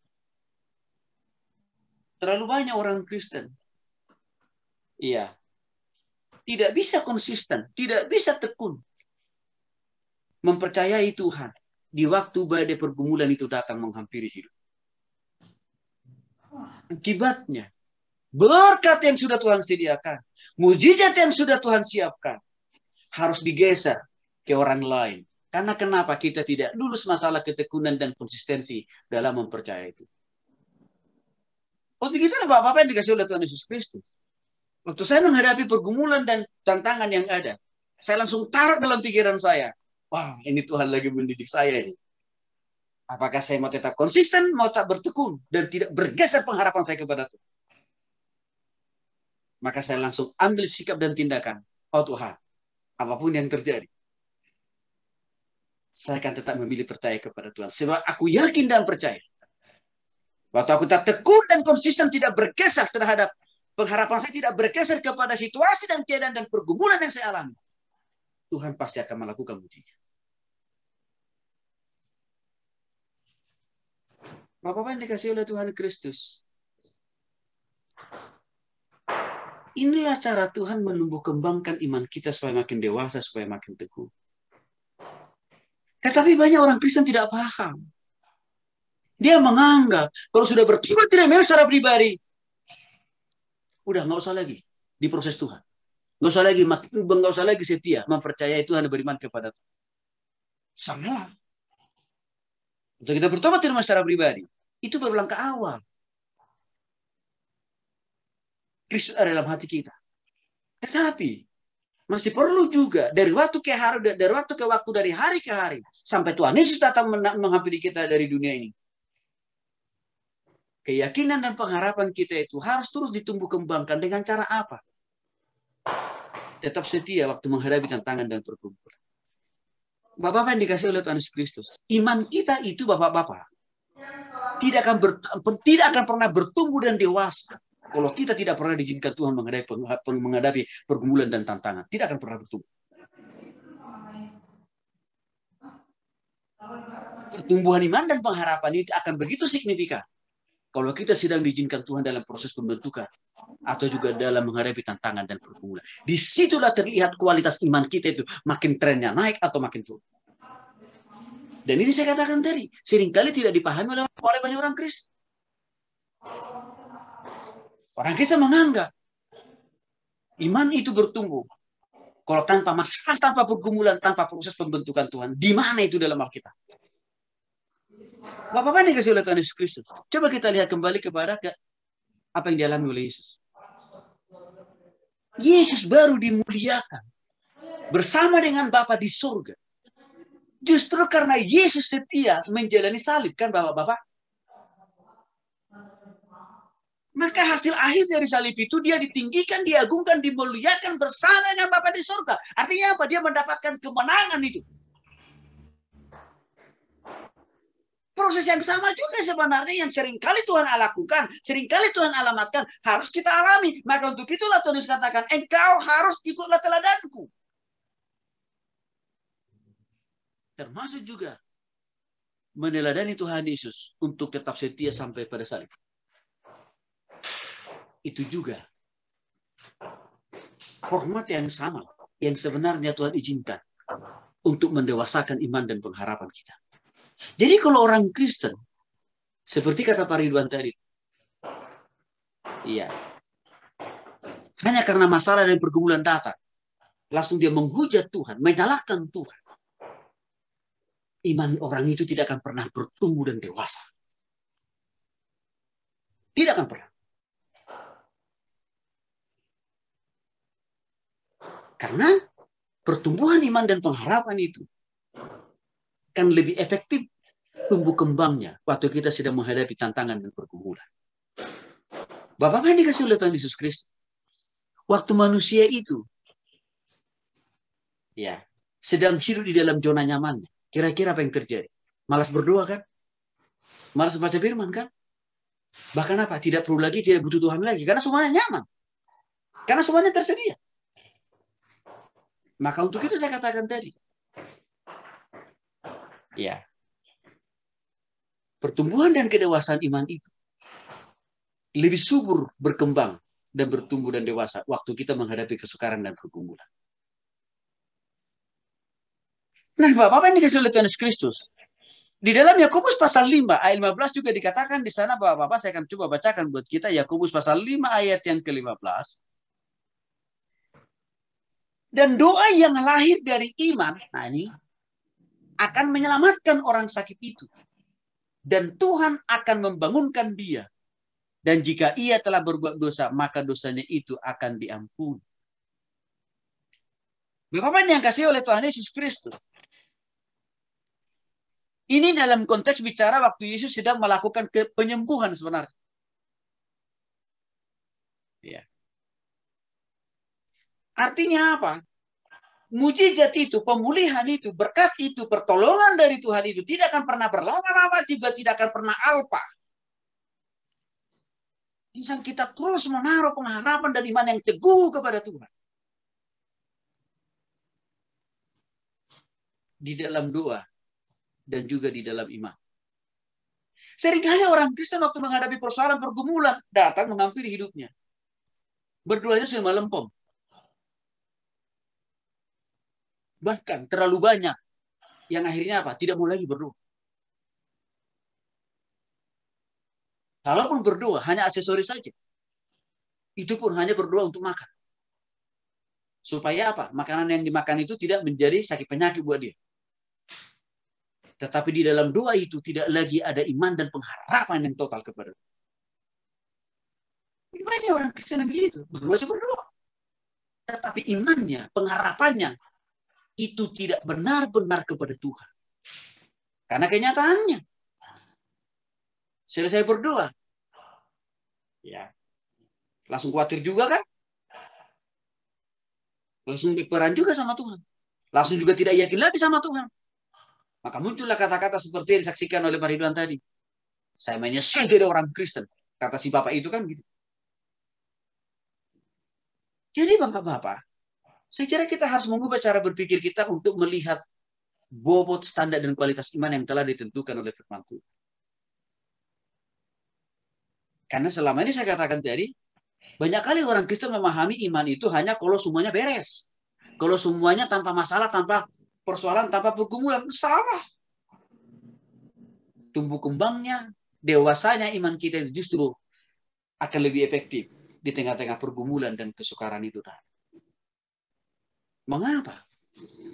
Terlalu banyak orang Kristen. Iya. Tidak bisa konsisten, tidak bisa tekun. Mempercayai Tuhan di waktu badai pergumulan itu datang menghampiri hidup akibatnya berkat yang sudah Tuhan sediakan, mujizat yang sudah Tuhan siapkan harus digeser ke orang lain. Karena kenapa kita tidak lulus masalah ketekunan dan konsistensi dalam mempercaya itu. Waktu kita ada apa bapak yang dikasih oleh Tuhan Yesus Kristus. Waktu saya menghadapi pergumulan dan tantangan yang ada, saya langsung taruh dalam pikiran saya, wah ini Tuhan lagi mendidik saya ini. Apakah saya mau tetap konsisten, mau tak bertekun, dan tidak bergeser pengharapan saya kepada Tuhan? Maka saya langsung ambil sikap dan tindakan. Oh Tuhan, apapun yang terjadi, saya akan tetap memilih percaya kepada Tuhan. Sebab aku yakin dan percaya. Waktu aku tak tekun dan konsisten tidak bergeser terhadap pengharapan saya tidak bergeser kepada situasi dan keadaan dan pergumulan yang saya alami. Tuhan pasti akan melakukan mujizat. Bapak-Bapak yang dikasih oleh Tuhan Kristus. Inilah cara Tuhan menumbuh kembangkan iman kita supaya makin dewasa, supaya makin teguh. Tetapi eh, banyak orang Kristen tidak paham. Dia menganggap kalau sudah bertobat tidak mau secara pribadi. Udah nggak usah lagi di proses Tuhan. Nggak usah lagi nggak usah lagi setia mempercayai Tuhan dan beriman kepada Tuhan. Sama Untuk kita bertobat tidak secara pribadi. Itu berulang ke awal. Kristus ada dalam hati kita. Tetapi masih perlu juga dari waktu ke hari dari waktu ke waktu dari hari ke hari sampai Tuhan Yesus datang menghampiri kita dari dunia ini. Keyakinan dan pengharapan kita itu harus terus ditumbuh kembangkan dengan cara apa? Tetap setia waktu menghadapi tantangan dan pergumulan. Bapak-bapak yang dikasih oleh Tuhan Yesus Kristus. Iman kita itu Bapak-bapak tidak akan ber, tidak akan pernah bertumbuh dan dewasa kalau kita tidak pernah diizinkan Tuhan menghadapi menghadapi pergumulan dan tantangan, tidak akan pernah bertumbuh. Pertumbuhan iman dan pengharapan ini akan begitu signifikan kalau kita sedang diizinkan Tuhan dalam proses pembentukan atau juga dalam menghadapi tantangan dan pergumulan. Disitulah terlihat kualitas iman kita itu makin trennya naik atau makin turun. Dan ini saya katakan tadi, seringkali tidak dipahami oleh, oleh banyak orang Kristen. Orang Kristen menganggap iman itu bertumbuh. Kalau tanpa masalah, tanpa pergumulan, tanpa proses pembentukan Tuhan, di mana itu dalam Alkitab? Bapak-bapak ini kasih oleh Tuhan Yesus Kristus. Coba kita lihat kembali kepada ke apa yang dialami oleh Yesus. Yesus baru dimuliakan bersama dengan Bapa di surga Justru karena Yesus setia menjalani salib kan Bapak-bapak? Maka hasil akhir dari salib itu dia ditinggikan, diagungkan, dimuliakan bersama dengan bapak di surga. Artinya apa? Dia mendapatkan kemenangan itu. Proses yang sama juga sebenarnya yang seringkali Tuhan lakukan, seringkali Tuhan alamatkan, harus kita alami. Maka untuk itulah Tuhan Yesus katakan, engkau harus ikutlah teladanku. termasuk juga meneladani Tuhan Yesus untuk tetap setia sampai pada salib. Itu juga hormat yang sama yang sebenarnya Tuhan izinkan untuk mendewasakan iman dan pengharapan kita. Jadi kalau orang Kristen, seperti kata Pak Ridwan tadi, iya, hanya karena masalah dan pergumulan datang, langsung dia menghujat Tuhan, menyalahkan Tuhan iman orang itu tidak akan pernah bertumbuh dan dewasa. Tidak akan pernah. Karena pertumbuhan iman dan pengharapan itu kan lebih efektif tumbuh kembangnya waktu kita sedang menghadapi tantangan dan pergumulan. Bapak yang dikasih oleh Tuhan Yesus Kristus. Waktu manusia itu ya sedang hidup di dalam zona nyamannya. Kira-kira apa yang terjadi? Malas berdoa kan? Malas baca firman kan? Bahkan apa? Tidak perlu lagi, tidak butuh Tuhan lagi. Karena semuanya nyaman. Karena semuanya tersedia. Maka untuk itu saya katakan tadi. Ya. Pertumbuhan dan kedewasaan iman itu lebih subur berkembang dan bertumbuh dan dewasa waktu kita menghadapi kesukaran dan pergumulan. Nah, Bapak-Bapak ini kasih oleh Tuhan Yesus Kristus. Di dalam Yakobus pasal 5 ayat 15 juga dikatakan di sana Bapak-bapak saya akan coba bacakan buat kita Yakobus pasal 5 ayat yang ke-15. Dan doa yang lahir dari iman, nah ini akan menyelamatkan orang sakit itu. Dan Tuhan akan membangunkan dia. Dan jika ia telah berbuat dosa, maka dosanya itu akan diampuni. Bapak-bapak yang kasih oleh Tuhan Yesus Kristus. Ini dalam konteks bicara waktu Yesus sedang melakukan penyembuhan sebenarnya. Ya. Artinya apa? Mujizat itu, pemulihan itu, berkat itu, pertolongan dari Tuhan itu tidak akan pernah berlama-lama, juga tidak akan pernah alpa. Insan kita terus menaruh pengharapan dan iman yang teguh kepada Tuhan. Di dalam doa, dan juga di dalam iman. Seringkali orang Kristen waktu menghadapi persoalan pergumulan datang mengampiri hidupnya. Berdoanya sudah lempong. Bahkan terlalu banyak yang akhirnya apa? Tidak mau lagi berdoa. Kalaupun berdoa hanya aksesoris saja. Itu pun hanya berdoa untuk makan. Supaya apa? Makanan yang dimakan itu tidak menjadi sakit penyakit buat dia. Tetapi di dalam doa itu tidak lagi ada iman dan pengharapan yang total kepada Tuhan. Banyak orang Kristen begitu, masih berdoa. Tetapi imannya, pengharapannya, itu tidak benar-benar kepada Tuhan. Karena kenyataannya, selesai berdoa, ya langsung khawatir juga kan? Langsung berperan juga sama Tuhan. Langsung juga tidak yakin lagi sama Tuhan. Maka muncullah kata-kata seperti yang disaksikan oleh Pak Ridwan tadi. Saya menyesal jadi orang Kristen. Kata si bapak itu kan gitu. Jadi bapak-bapak, saya kira kita harus mengubah cara berpikir kita untuk melihat bobot standar dan kualitas iman yang telah ditentukan oleh firman Tuhan. Karena selama ini saya katakan tadi, banyak kali orang Kristen memahami iman itu hanya kalau semuanya beres. Kalau semuanya tanpa masalah, tanpa persoalan tanpa pergumulan. Salah. Tumbuh kembangnya, dewasanya iman kita itu justru akan lebih efektif di tengah-tengah pergumulan dan kesukaran itu. Mengapa?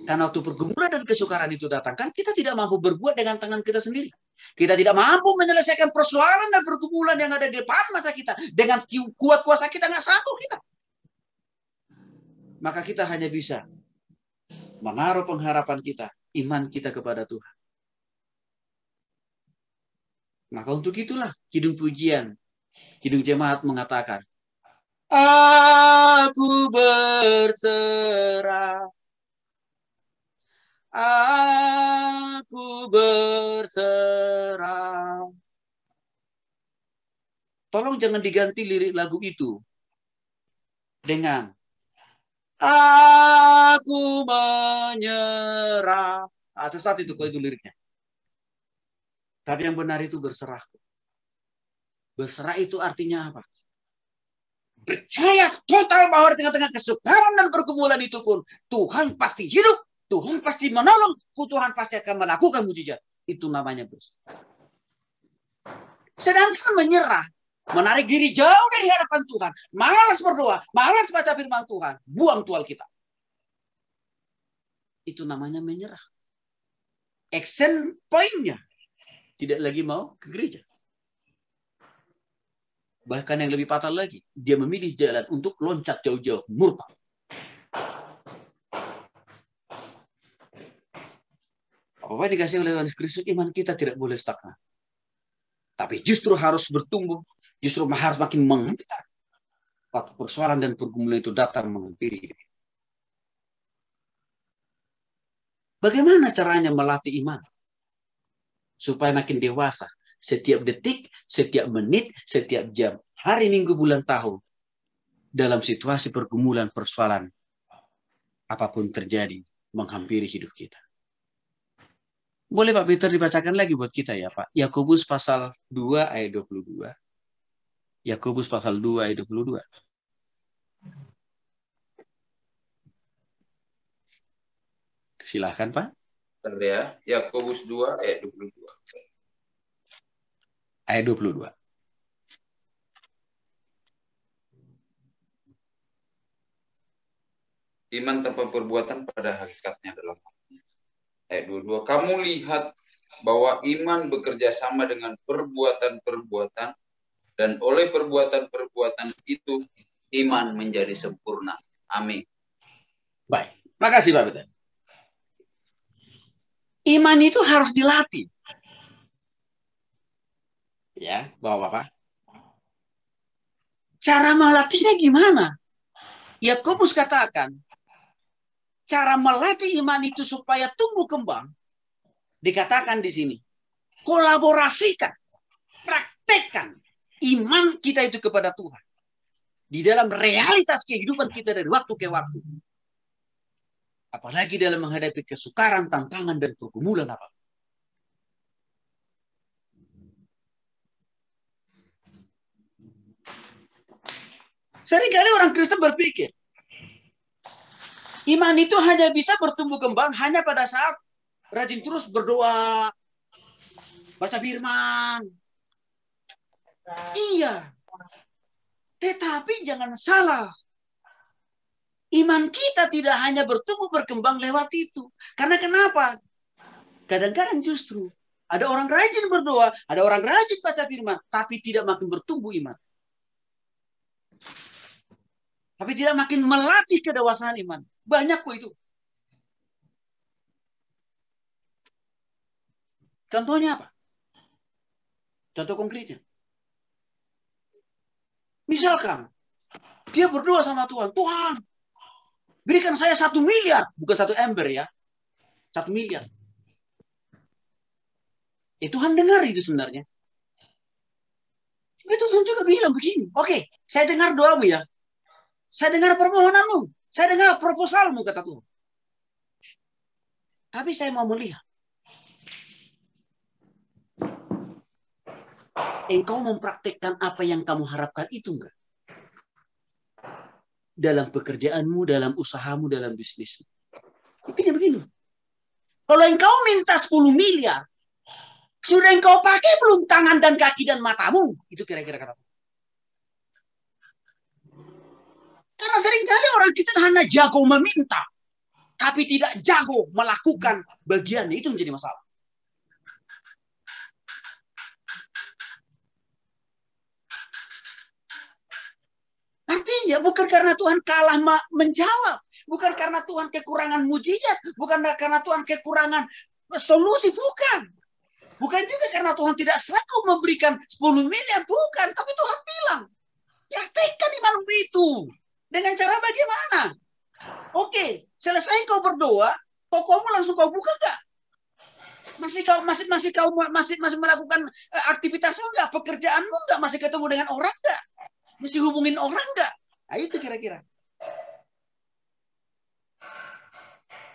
Karena waktu pergumulan dan kesukaran itu datang, kan kita tidak mampu berbuat dengan tangan kita sendiri. Kita tidak mampu menyelesaikan persoalan dan pergumulan yang ada di depan mata kita. Dengan kuat kuasa kita, nggak sanggup kita. Maka kita hanya bisa Menaruh pengharapan kita, iman kita kepada Tuhan. Maka untuk itulah Kidung Pujian, Kidung Jemaat mengatakan, Aku berserah, aku berserah. Tolong jangan diganti lirik lagu itu dengan Aku menyerah. Nah, sesat itu kalau itu liriknya. Tapi yang benar itu berserah. Berserah itu artinya apa? Percaya total bahwa di tengah-tengah kesukaran dan pergumulan itu pun Tuhan pasti hidup, Tuhan pasti menolong, Tuhan pasti akan melakukan mujizat. Itu namanya berserah. Sedangkan menyerah Menarik diri jauh dari hadapan Tuhan. Malas berdoa, malas baca firman Tuhan. Buang tual kita. Itu namanya menyerah. Action pointnya. Tidak lagi mau ke gereja. Bahkan yang lebih patah lagi, dia memilih jalan untuk loncat jauh-jauh, murtad. Apa yang dikasih oleh Yesus Kristus, iman kita tidak boleh stagnan. Tapi justru harus bertumbuh justru harus makin menghentikan waktu persoalan dan pergumulan itu datang menghampiri Bagaimana caranya melatih iman? Supaya makin dewasa. Setiap detik, setiap menit, setiap jam. Hari, minggu, bulan, tahun. Dalam situasi pergumulan persoalan. Apapun terjadi, menghampiri hidup kita. Boleh Pak Peter dibacakan lagi buat kita ya Pak. Yakobus pasal 2 ayat 22. Yakobus pasal 2 ayat 22. Silahkan Pak. Bentar ya, Yakobus 2 ayat 22. Ayat 22. Iman tanpa perbuatan pada hakikatnya dalam Ayat 22. Kamu lihat bahwa iman bekerja sama dengan perbuatan-perbuatan dan oleh perbuatan-perbuatan itu, iman menjadi sempurna. Amin. Baik. Makasih Pak Peter. Iman itu harus dilatih. Ya, bawa Bapak. Cara melatihnya gimana? Ya, Yakobus katakan, cara melatih iman itu supaya tumbuh kembang, dikatakan di sini, kolaborasikan, praktekkan iman kita itu kepada Tuhan. Di dalam realitas kehidupan kita dari waktu ke waktu. Apalagi dalam menghadapi kesukaran, tantangan, dan pergumulan apa. Seringkali orang Kristen berpikir, iman itu hanya bisa bertumbuh kembang hanya pada saat rajin terus berdoa, baca firman, Iya. Tetapi jangan salah. Iman kita tidak hanya bertumbuh berkembang lewat itu. Karena kenapa? Kadang-kadang justru ada orang rajin berdoa, ada orang rajin baca firman, tapi tidak makin bertumbuh iman. Tapi tidak makin melatih kedewasaan iman. Banyak kok itu. Contohnya apa? Contoh konkretnya. Misalkan, dia berdoa sama Tuhan, Tuhan, berikan saya satu miliar, bukan satu ember ya, satu miliar. Ya, Tuhan dengar itu sebenarnya. Ya Tuhan juga bilang begini, oke, saya dengar doamu ya, saya dengar permohonanmu, saya dengar proposalmu, kata Tuhan. Tapi saya mau melihat, engkau mempraktekkan apa yang kamu harapkan itu enggak? Dalam pekerjaanmu, dalam usahamu, dalam bisnismu. Intinya begini. Kalau engkau minta 10 miliar, sudah engkau pakai belum tangan dan kaki dan matamu? Itu kira-kira kata. Karena seringkali orang kita hanya jago meminta, tapi tidak jago melakukan bagiannya. Itu menjadi masalah. ya bukan karena Tuhan kalah menjawab, bukan karena Tuhan kekurangan mujizat, bukan karena Tuhan kekurangan solusi, bukan. Bukan juga karena Tuhan tidak sanggup memberikan 10 miliar, bukan. Tapi Tuhan bilang, praktekkan imanmu itu. Dengan cara bagaimana? Oke, selesai kau berdoa, tokomu langsung kau buka enggak Masih kau masih masih kau masih masih melakukan eh, aktivitasmu enggak? Pekerjaanmu enggak? Masih ketemu dengan orang enggak? Masih hubungin orang enggak? Nah, itu kira-kira.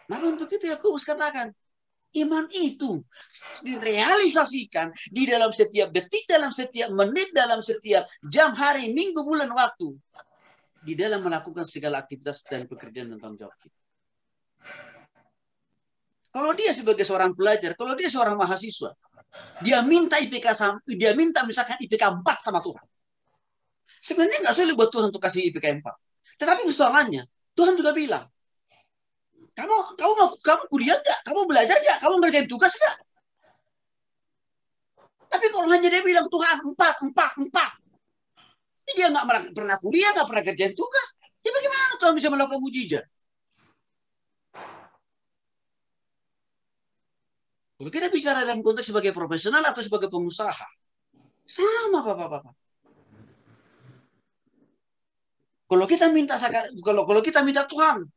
Namun untuk itu Yakobus katakan, iman itu direalisasikan di dalam setiap detik, dalam setiap menit, dalam setiap jam, hari, minggu, bulan, waktu. Di dalam melakukan segala aktivitas dan pekerjaan tentang tanggung jawab kita. Kalau dia sebagai seorang pelajar, kalau dia seorang mahasiswa, dia minta IPK dia minta misalkan IPK 4 sama Tuhan. Sebenarnya nggak sulit buat Tuhan untuk kasih IPK 4. Tetapi persoalannya, Tuhan sudah bilang, kamu kamu kamu kuliah nggak? Kamu belajar nggak? Kamu ngerjain tugas nggak? Tapi kalau hanya dia bilang Tuhan empat empat empat, dia nggak pernah kuliah, nggak pernah kerjain tugas. Ya bagaimana Tuhan bisa melakukan mujizat? Kalau kita bicara dalam konteks sebagai profesional atau sebagai pengusaha, sama bapak-bapak. Kalau kita minta kalau kalau kita minta Tuhan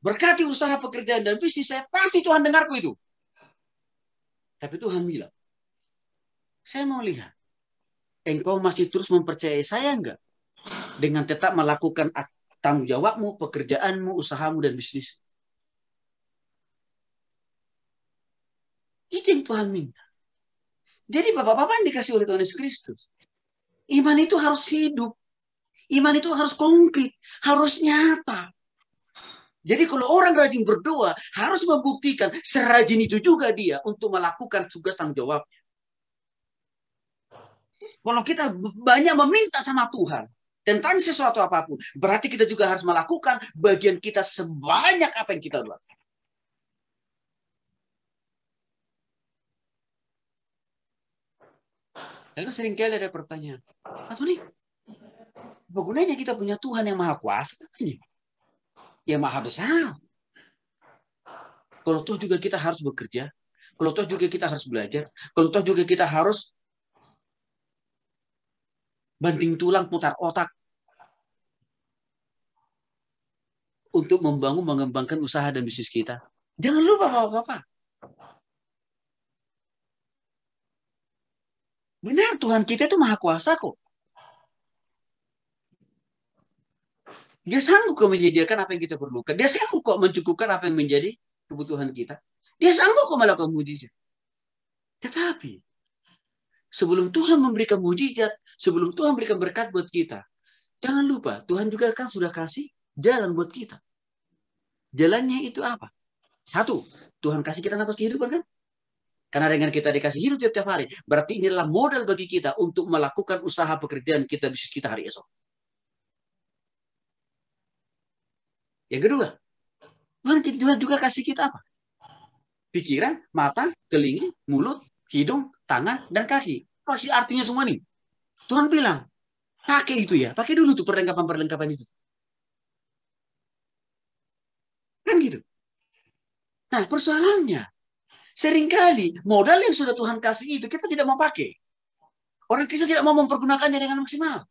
berkati usaha pekerjaan dan bisnis saya pasti Tuhan dengarku itu. Tapi Tuhan bilang, saya mau lihat. Engkau masih terus mempercayai saya enggak? Dengan tetap melakukan tanggung jawabmu, pekerjaanmu, usahamu, dan bisnis. Itu yang Tuhan minta. Jadi Bapak-Bapak yang dikasih oleh Tuhan Yesus Kristus. Iman itu harus hidup. Iman itu harus konkret, harus nyata. Jadi kalau orang rajin berdoa harus membuktikan serajin itu juga dia untuk melakukan tugas tanggung jawabnya. Kalau kita banyak meminta sama Tuhan tentang sesuatu apapun, berarti kita juga harus melakukan bagian kita sebanyak apa yang kita lakukan. Lalu seringkali ada pertanyaan, Pak Tony, apa gunanya kita punya Tuhan yang maha kuasa katanya? Yang maha besar. Kalau Tuhan juga kita harus bekerja, kalau Tuhan juga kita harus belajar, kalau Tuhan juga kita harus banting tulang putar otak untuk membangun mengembangkan usaha dan bisnis kita. Jangan lupa Bapak-bapak. Benar Tuhan kita itu maha kuasa kok. Dia sanggup kok menyediakan apa yang kita perlukan. Dia sanggup kok mencukupkan apa yang menjadi kebutuhan kita. Dia sanggup kok melakukan mujizat. Tetapi, sebelum Tuhan memberikan mujizat, sebelum Tuhan memberikan berkat buat kita, jangan lupa Tuhan juga kan sudah kasih jalan buat kita. Jalannya itu apa? Satu, Tuhan kasih kita nafas kehidupan kan? Karena dengan kita dikasih hidup tiap-tiap hari, berarti inilah modal bagi kita untuk melakukan usaha pekerjaan kita bisnis kita hari esok. Yang kedua, Tuhan juga, juga kasih kita apa? Pikiran, mata, telinga, mulut, hidung, tangan, dan kaki. Pasti artinya semua nih. Tuhan bilang, pakai itu ya. Pakai dulu tuh perlengkapan-perlengkapan itu. Kan gitu. Nah, persoalannya, seringkali modal yang sudah Tuhan kasih itu kita tidak mau pakai. Orang Kristen tidak mau mempergunakannya dengan maksimal.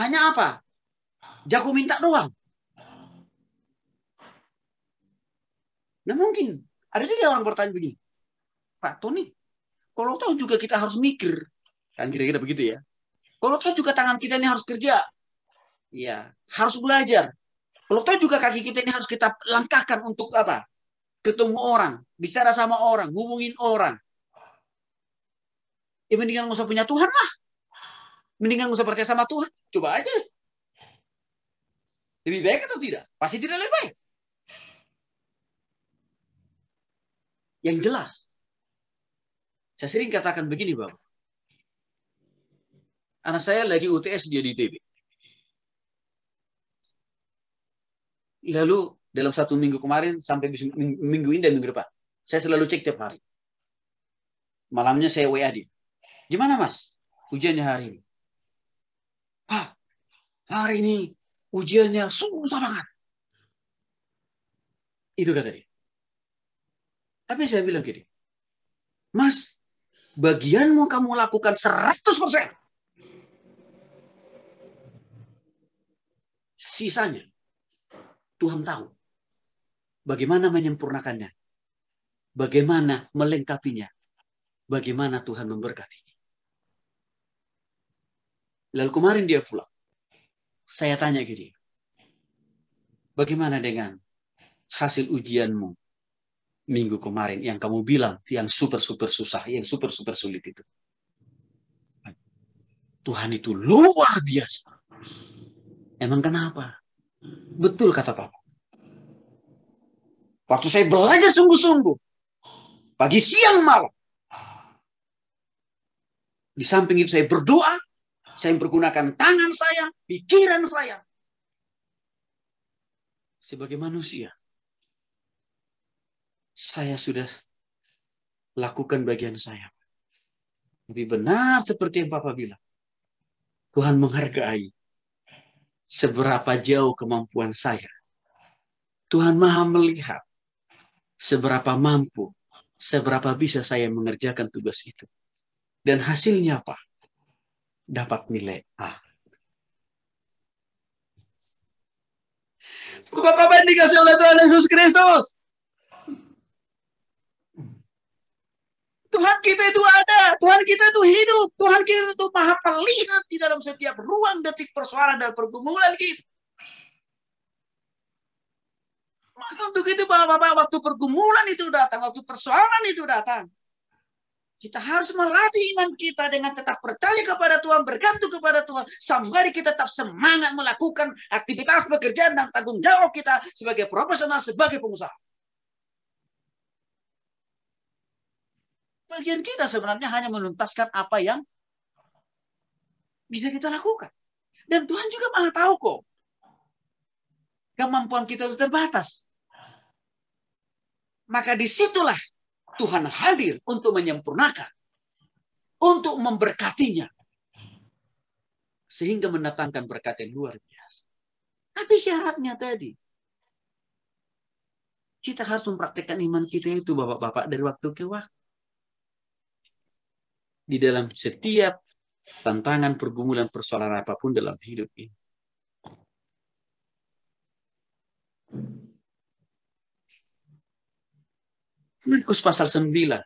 Hanya apa? Jago minta doang. Nah mungkin. Ada saja orang bertanya begini, Pak Tony, kalau tahu juga kita harus mikir. Kan kira-kira begitu ya. Kalau tahu juga tangan kita ini harus kerja. ya harus belajar. Kalau tahu juga kaki kita ini harus kita langkahkan untuk apa? Ketemu orang, bicara sama orang, hubungin orang. Ya mendingan nggak usah punya Tuhan lah. Mendingan nggak usah percaya sama Tuhan. Coba aja. Lebih baik atau tidak? Pasti tidak lebih baik. yang jelas. Saya sering katakan begini, Bapak. Anak saya lagi UTS dia di ITB. Lalu dalam satu minggu kemarin sampai minggu ini dan minggu depan, saya selalu cek tiap hari. Malamnya saya WA dia. Gimana mas? Ujiannya hari ini. Pak, hari ini ujiannya susah banget. Itu kata dia. Tapi saya bilang gini, Mas, bagianmu kamu lakukan 100%. Sisanya, Tuhan tahu bagaimana menyempurnakannya, bagaimana melengkapinya, bagaimana Tuhan memberkatinya. Lalu kemarin dia pulang. Saya tanya gini, bagaimana dengan hasil ujianmu minggu kemarin yang kamu bilang yang super super susah, yang super super sulit itu. Tuhan itu luar biasa. Emang kenapa? Betul kata Papa. Waktu saya belajar sungguh-sungguh, pagi siang malam, di samping itu saya berdoa, saya pergunakan tangan saya, pikiran saya sebagai manusia saya sudah lakukan bagian saya. Lebih benar seperti yang Papa bilang. Tuhan menghargai seberapa jauh kemampuan saya. Tuhan maha melihat seberapa mampu, seberapa bisa saya mengerjakan tugas itu. Dan hasilnya apa? Dapat nilai A. Bapak-bapak yang dikasih oleh Tuhan Yesus Kristus. Tuhan kita itu ada, Tuhan kita itu hidup, Tuhan kita itu maha terlihat di dalam setiap ruang detik persoalan dan pergumulan kita. Maka untuk itu Bapak-Bapak waktu pergumulan itu datang, waktu persoalan itu datang. Kita harus melatih iman kita dengan tetap percaya kepada Tuhan, bergantung kepada Tuhan. sambil kita tetap semangat melakukan aktivitas pekerjaan dan tanggung jawab kita sebagai profesional, sebagai pengusaha. Bagian kita sebenarnya hanya menuntaskan apa yang bisa kita lakukan. Dan Tuhan juga malah tahu kok. Kemampuan kita itu terbatas. Maka disitulah Tuhan hadir untuk menyempurnakan. Untuk memberkatinya. Sehingga mendatangkan berkat yang luar biasa. Tapi syaratnya tadi. Kita harus mempraktekkan iman kita itu Bapak-Bapak dari waktu ke waktu di dalam setiap tantangan, pergumulan, persoalan apapun dalam hidup ini. Markus pasal 9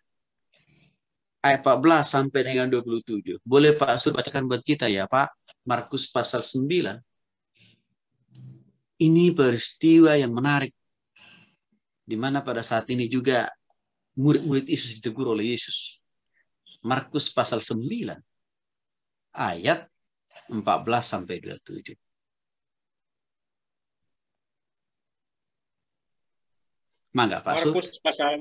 ayat 14 sampai dengan 27. Boleh Pak Sur bacakan buat kita ya Pak? Markus pasal 9. Ini peristiwa yang menarik. Di mana pada saat ini juga murid-murid Yesus ditegur oleh Yesus. Markus pasal 9 ayat 14 sampai 27. Mangga Pak Markus pasal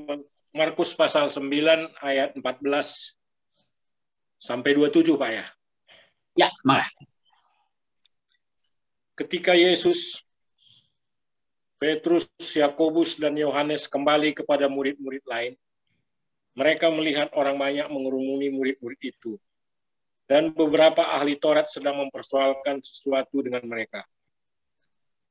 Markus pasal 9 ayat 14 sampai 27 Pak ya. Ya, mangga. Ketika Yesus Petrus, Yakobus dan Yohanes kembali kepada murid-murid lain, mereka melihat orang banyak mengerumuni murid-murid itu. Dan beberapa ahli Taurat sedang mempersoalkan sesuatu dengan mereka.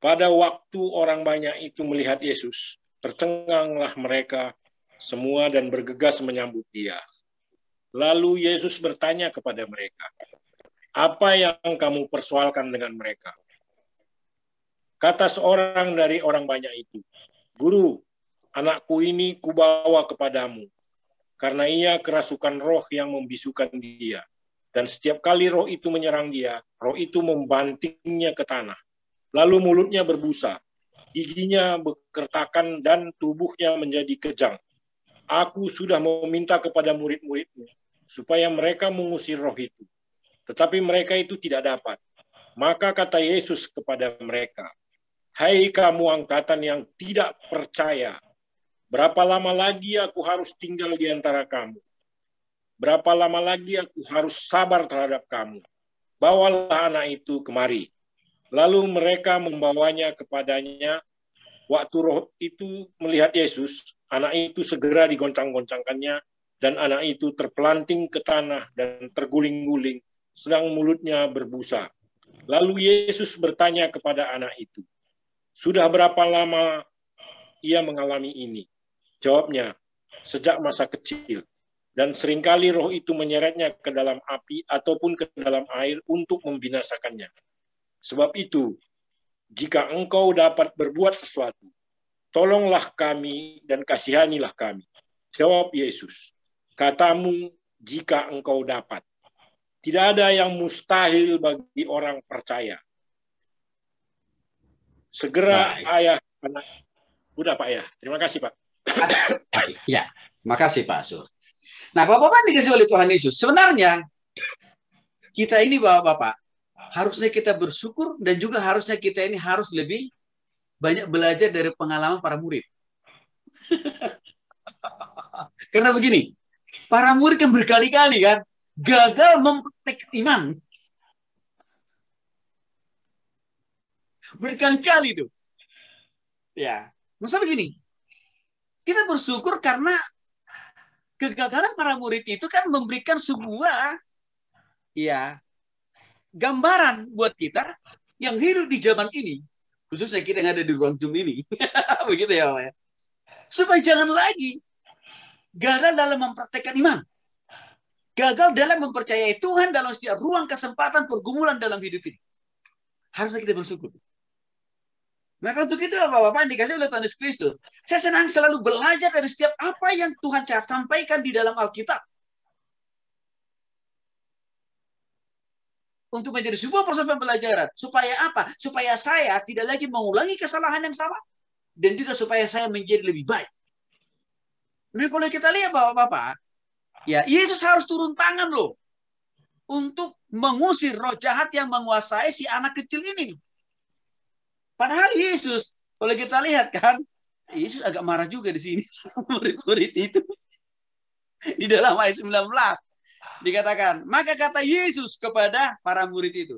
Pada waktu orang banyak itu melihat Yesus, tercenganglah mereka semua dan bergegas menyambut dia. Lalu Yesus bertanya kepada mereka, apa yang kamu persoalkan dengan mereka? Kata seorang dari orang banyak itu, Guru, anakku ini kubawa kepadamu, karena ia kerasukan roh yang membisukan dia. Dan setiap kali roh itu menyerang dia, roh itu membantingnya ke tanah. Lalu mulutnya berbusa, giginya berkertakan, dan tubuhnya menjadi kejang. Aku sudah meminta kepada murid-muridmu supaya mereka mengusir roh itu. Tetapi mereka itu tidak dapat. Maka kata Yesus kepada mereka, Hai kamu angkatan yang tidak percaya, Berapa lama lagi aku harus tinggal di antara kamu? Berapa lama lagi aku harus sabar terhadap kamu? Bawalah anak itu kemari. Lalu mereka membawanya kepadanya. Waktu roh itu melihat Yesus, anak itu segera digoncang-goncangkannya, dan anak itu terpelanting ke tanah dan terguling-guling, sedang mulutnya berbusa. Lalu Yesus bertanya kepada anak itu, "Sudah berapa lama ia mengalami ini?" Jawabnya, sejak masa kecil. Dan seringkali roh itu menyeretnya ke dalam api ataupun ke dalam air untuk membinasakannya. Sebab itu, jika engkau dapat berbuat sesuatu, tolonglah kami dan kasihanilah kami. Jawab Yesus, katamu jika engkau dapat. Tidak ada yang mustahil bagi orang percaya. Segera Baik. ayah anak. Udah Pak ya. Terima kasih Pak ya. Makasih Pak Sur. Nah, Bapak-bapak dikasih oleh Tuhan Yesus. Sebenarnya kita ini Bapak-bapak harusnya kita bersyukur dan juga harusnya kita ini harus lebih banyak belajar dari pengalaman para murid. Karena begini, para murid kan berkali-kali kan gagal mempraktek iman. Berkali-kali itu. Ya, masa begini? Kita bersyukur karena kegagalan para murid itu kan memberikan sebuah ya gambaran buat kita yang hidup di zaman ini, khususnya kita yang ada di ruang Zoom ini. Begitu ya, Pak. Ya. Supaya jangan lagi gagal dalam mempraktekkan iman. Gagal dalam mempercayai Tuhan dalam setiap ruang kesempatan pergumulan dalam hidup ini. Harusnya kita bersyukur. Maka nah, untuk itu Bapak-Bapak yang dikasih oleh Tuhan Yesus Kristus. Saya senang selalu belajar dari setiap apa yang Tuhan sampaikan di dalam Alkitab. Untuk menjadi sebuah proses pembelajaran. Supaya apa? Supaya saya tidak lagi mengulangi kesalahan yang sama. Dan juga supaya saya menjadi lebih baik. Nah kalau kita lihat Bapak-Bapak. Ya, Yesus harus turun tangan loh. Untuk mengusir roh jahat yang menguasai si anak kecil ini. Padahal Yesus, kalau kita lihat kan, Yesus agak marah juga di sini murid-murid itu. Di dalam ayat 19 dikatakan, maka kata Yesus kepada para murid itu,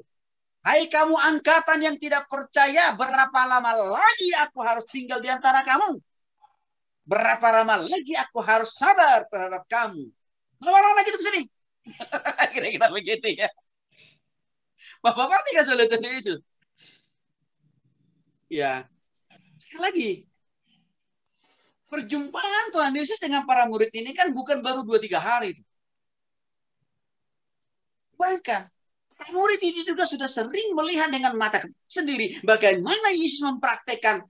Hai kamu angkatan yang tidak percaya, berapa lama lagi aku harus tinggal di antara kamu? Berapa lama lagi aku harus sabar terhadap kamu? Bawa lagi itu ke sini. Kira-kira begitu ya. Bapak-bapak tidak sulit Yesus. Ya. Sekali lagi, perjumpaan Tuhan Yesus dengan para murid ini kan bukan baru dua tiga hari. Bahkan, murid ini juga sudah sering melihat dengan mata sendiri bagaimana Yesus mempraktekkan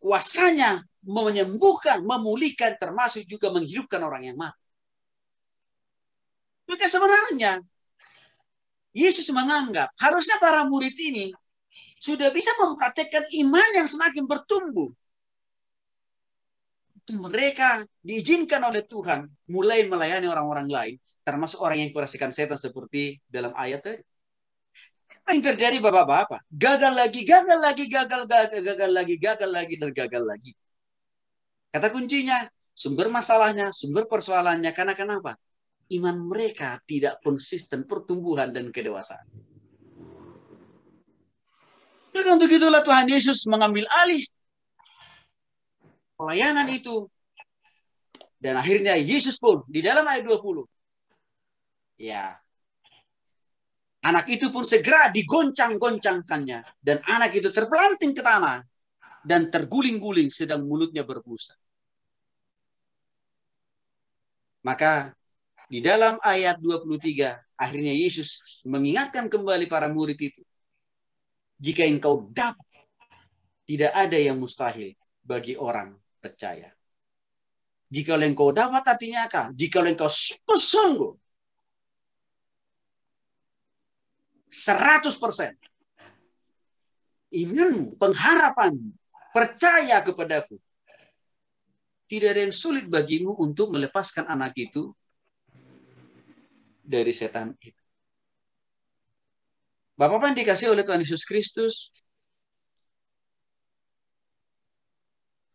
kuasanya menyembuhkan, memulihkan, termasuk juga menghidupkan orang yang mati. Maka sebenarnya, Yesus menganggap, harusnya para murid ini sudah bisa mempraktekkan iman yang semakin bertumbuh. Mereka diizinkan oleh Tuhan mulai melayani orang-orang lain, termasuk orang yang kurasikan setan seperti dalam ayat tadi. Apa yang terjadi bapak-bapak? Gagal lagi, gagal lagi, gagal, gagal, gagal lagi, gagal lagi, dan gagal lagi. Kata kuncinya, sumber masalahnya, sumber persoalannya, karena kenapa? Iman mereka tidak konsisten pertumbuhan dan kedewasaan. Dan untuk itulah Tuhan Yesus mengambil alih pelayanan itu. Dan akhirnya Yesus pun di dalam ayat 20. Ya. Anak itu pun segera digoncang-goncangkannya. Dan anak itu terpelanting ke tanah. Dan terguling-guling sedang mulutnya berbusa. Maka di dalam ayat 23 akhirnya Yesus mengingatkan kembali para murid itu jika engkau dapat. Tidak ada yang mustahil bagi orang percaya. Jika engkau dapat artinya apa? Jika engkau sungguh-sungguh 100% imanmu, pengharapan, percaya kepadaku. Tidak ada yang sulit bagimu untuk melepaskan anak itu dari setan itu. Bapak-Bapak yang dikasih oleh Tuhan Yesus Kristus,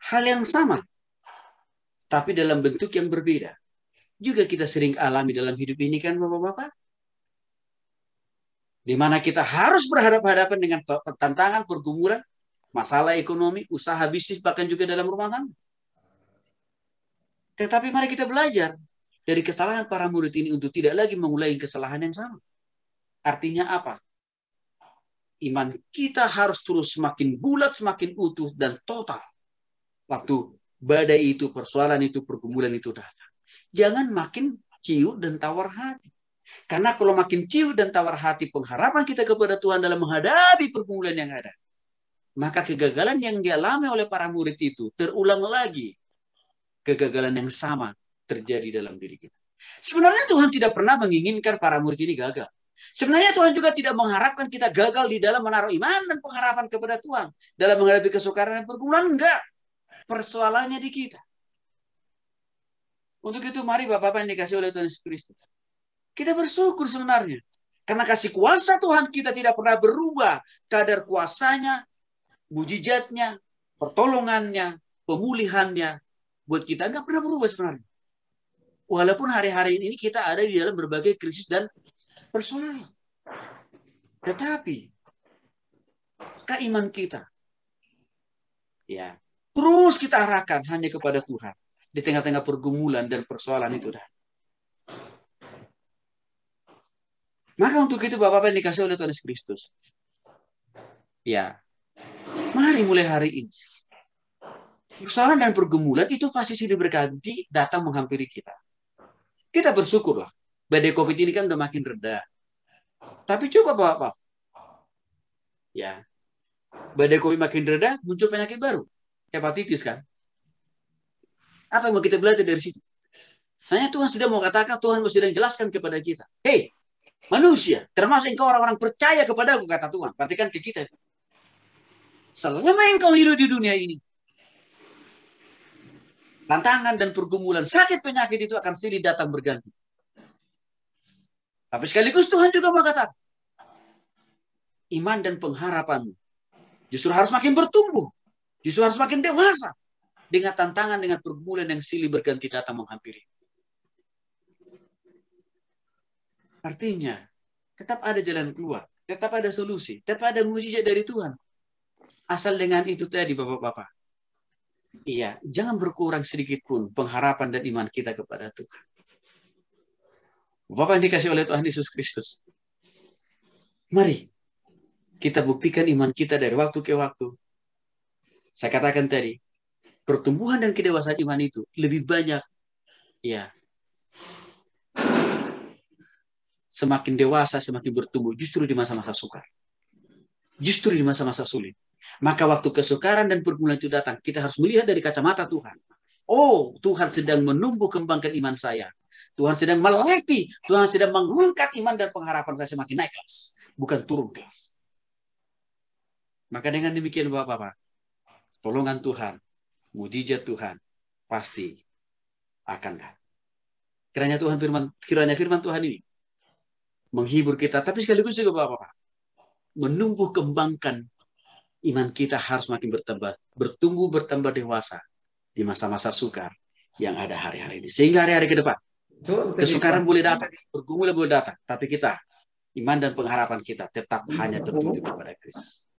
hal yang sama, tapi dalam bentuk yang berbeda. Juga kita sering alami dalam hidup ini kan Bapak-Bapak? Di mana kita harus berhadapan-hadapan dengan tantangan, pergumulan, masalah ekonomi, usaha bisnis, bahkan juga dalam rumah tangga. Tetapi mari kita belajar dari kesalahan para murid ini untuk tidak lagi mengulangi kesalahan yang sama. Artinya apa? iman kita harus terus semakin bulat, semakin utuh, dan total. Waktu badai itu, persoalan itu, pergumulan itu datang. Jangan makin ciut dan tawar hati. Karena kalau makin ciut dan tawar hati pengharapan kita kepada Tuhan dalam menghadapi pergumulan yang ada. Maka kegagalan yang dialami oleh para murid itu terulang lagi. Kegagalan yang sama terjadi dalam diri kita. Sebenarnya Tuhan tidak pernah menginginkan para murid ini gagal. Sebenarnya Tuhan juga tidak mengharapkan kita gagal di dalam menaruh iman dan pengharapan kepada Tuhan. Dalam menghadapi kesukaran dan pergumulan, enggak. Persoalannya di kita. Untuk itu mari Bapak-Bapak yang dikasih oleh Tuhan Yesus Kristus. Kita bersyukur sebenarnya. Karena kasih kuasa Tuhan kita tidak pernah berubah. Kadar kuasanya, mujijatnya, pertolongannya, pemulihannya. Buat kita enggak pernah berubah sebenarnya. Walaupun hari-hari ini kita ada di dalam berbagai krisis dan personal. Tetapi keiman kita ya terus kita arahkan hanya kepada Tuhan di tengah-tengah pergumulan dan persoalan itu dah. Maka untuk itu Bapak-Bapak yang dikasih oleh Tuhan Yesus Kristus. Ya. Mari mulai hari ini. Persoalan dan pergumulan itu pasti silih berganti datang menghampiri kita. Kita bersyukurlah badai COVID ini kan udah makin reda. Tapi coba Bapak, ya badai COVID makin reda, muncul penyakit baru, hepatitis kan. Apa yang mau kita belajar dari situ? Saya Tuhan sudah mau katakan, Tuhan sudah jelaskan kepada kita. Hei, manusia, termasuk engkau orang-orang percaya kepada aku, kata Tuhan. Perhatikan ke kita. Selama engkau hidup di dunia ini, tantangan dan pergumulan, sakit penyakit itu akan silih datang berganti. Tapi sekaligus Tuhan juga berkata, iman dan pengharapan justru harus makin bertumbuh. Justru harus makin dewasa. Dengan tantangan, dengan pergumulan yang silih berganti datang menghampiri. Artinya, tetap ada jalan keluar. Tetap ada solusi. Tetap ada mujizat dari Tuhan. Asal dengan itu tadi, Bapak-Bapak. Iya, jangan berkurang sedikit pun pengharapan dan iman kita kepada Tuhan. Bapak yang dikasih oleh Tuhan Yesus Kristus. Mari kita buktikan iman kita dari waktu ke waktu. Saya katakan tadi, pertumbuhan dan kedewasaan iman itu lebih banyak ya semakin dewasa, semakin bertumbuh justru di masa-masa sukar. Justru di masa-masa sulit. Maka waktu kesukaran dan pergumulan itu datang, kita harus melihat dari kacamata Tuhan. Oh, Tuhan sedang menumbuh kembangkan iman saya. Tuhan sedang melatih, Tuhan sedang mengangkat iman dan pengharapan saya semakin naik kelas, bukan turun kelas. Maka dengan demikian Bapak-bapak, tolongan Tuhan, mujizat Tuhan pasti akan datang. Kiranya Tuhan firman, kiranya firman Tuhan ini menghibur kita, tapi sekaligus juga Bapak-bapak menumbuh kembangkan iman kita harus makin bertambah, bertumbuh bertambah dewasa di masa-masa sukar yang ada hari-hari ini. Sehingga hari-hari ke depan Kesukaran boleh datang, pergumulan boleh datang, tapi kita iman dan pengharapan kita tetap hanya tertuju kepada Kristus.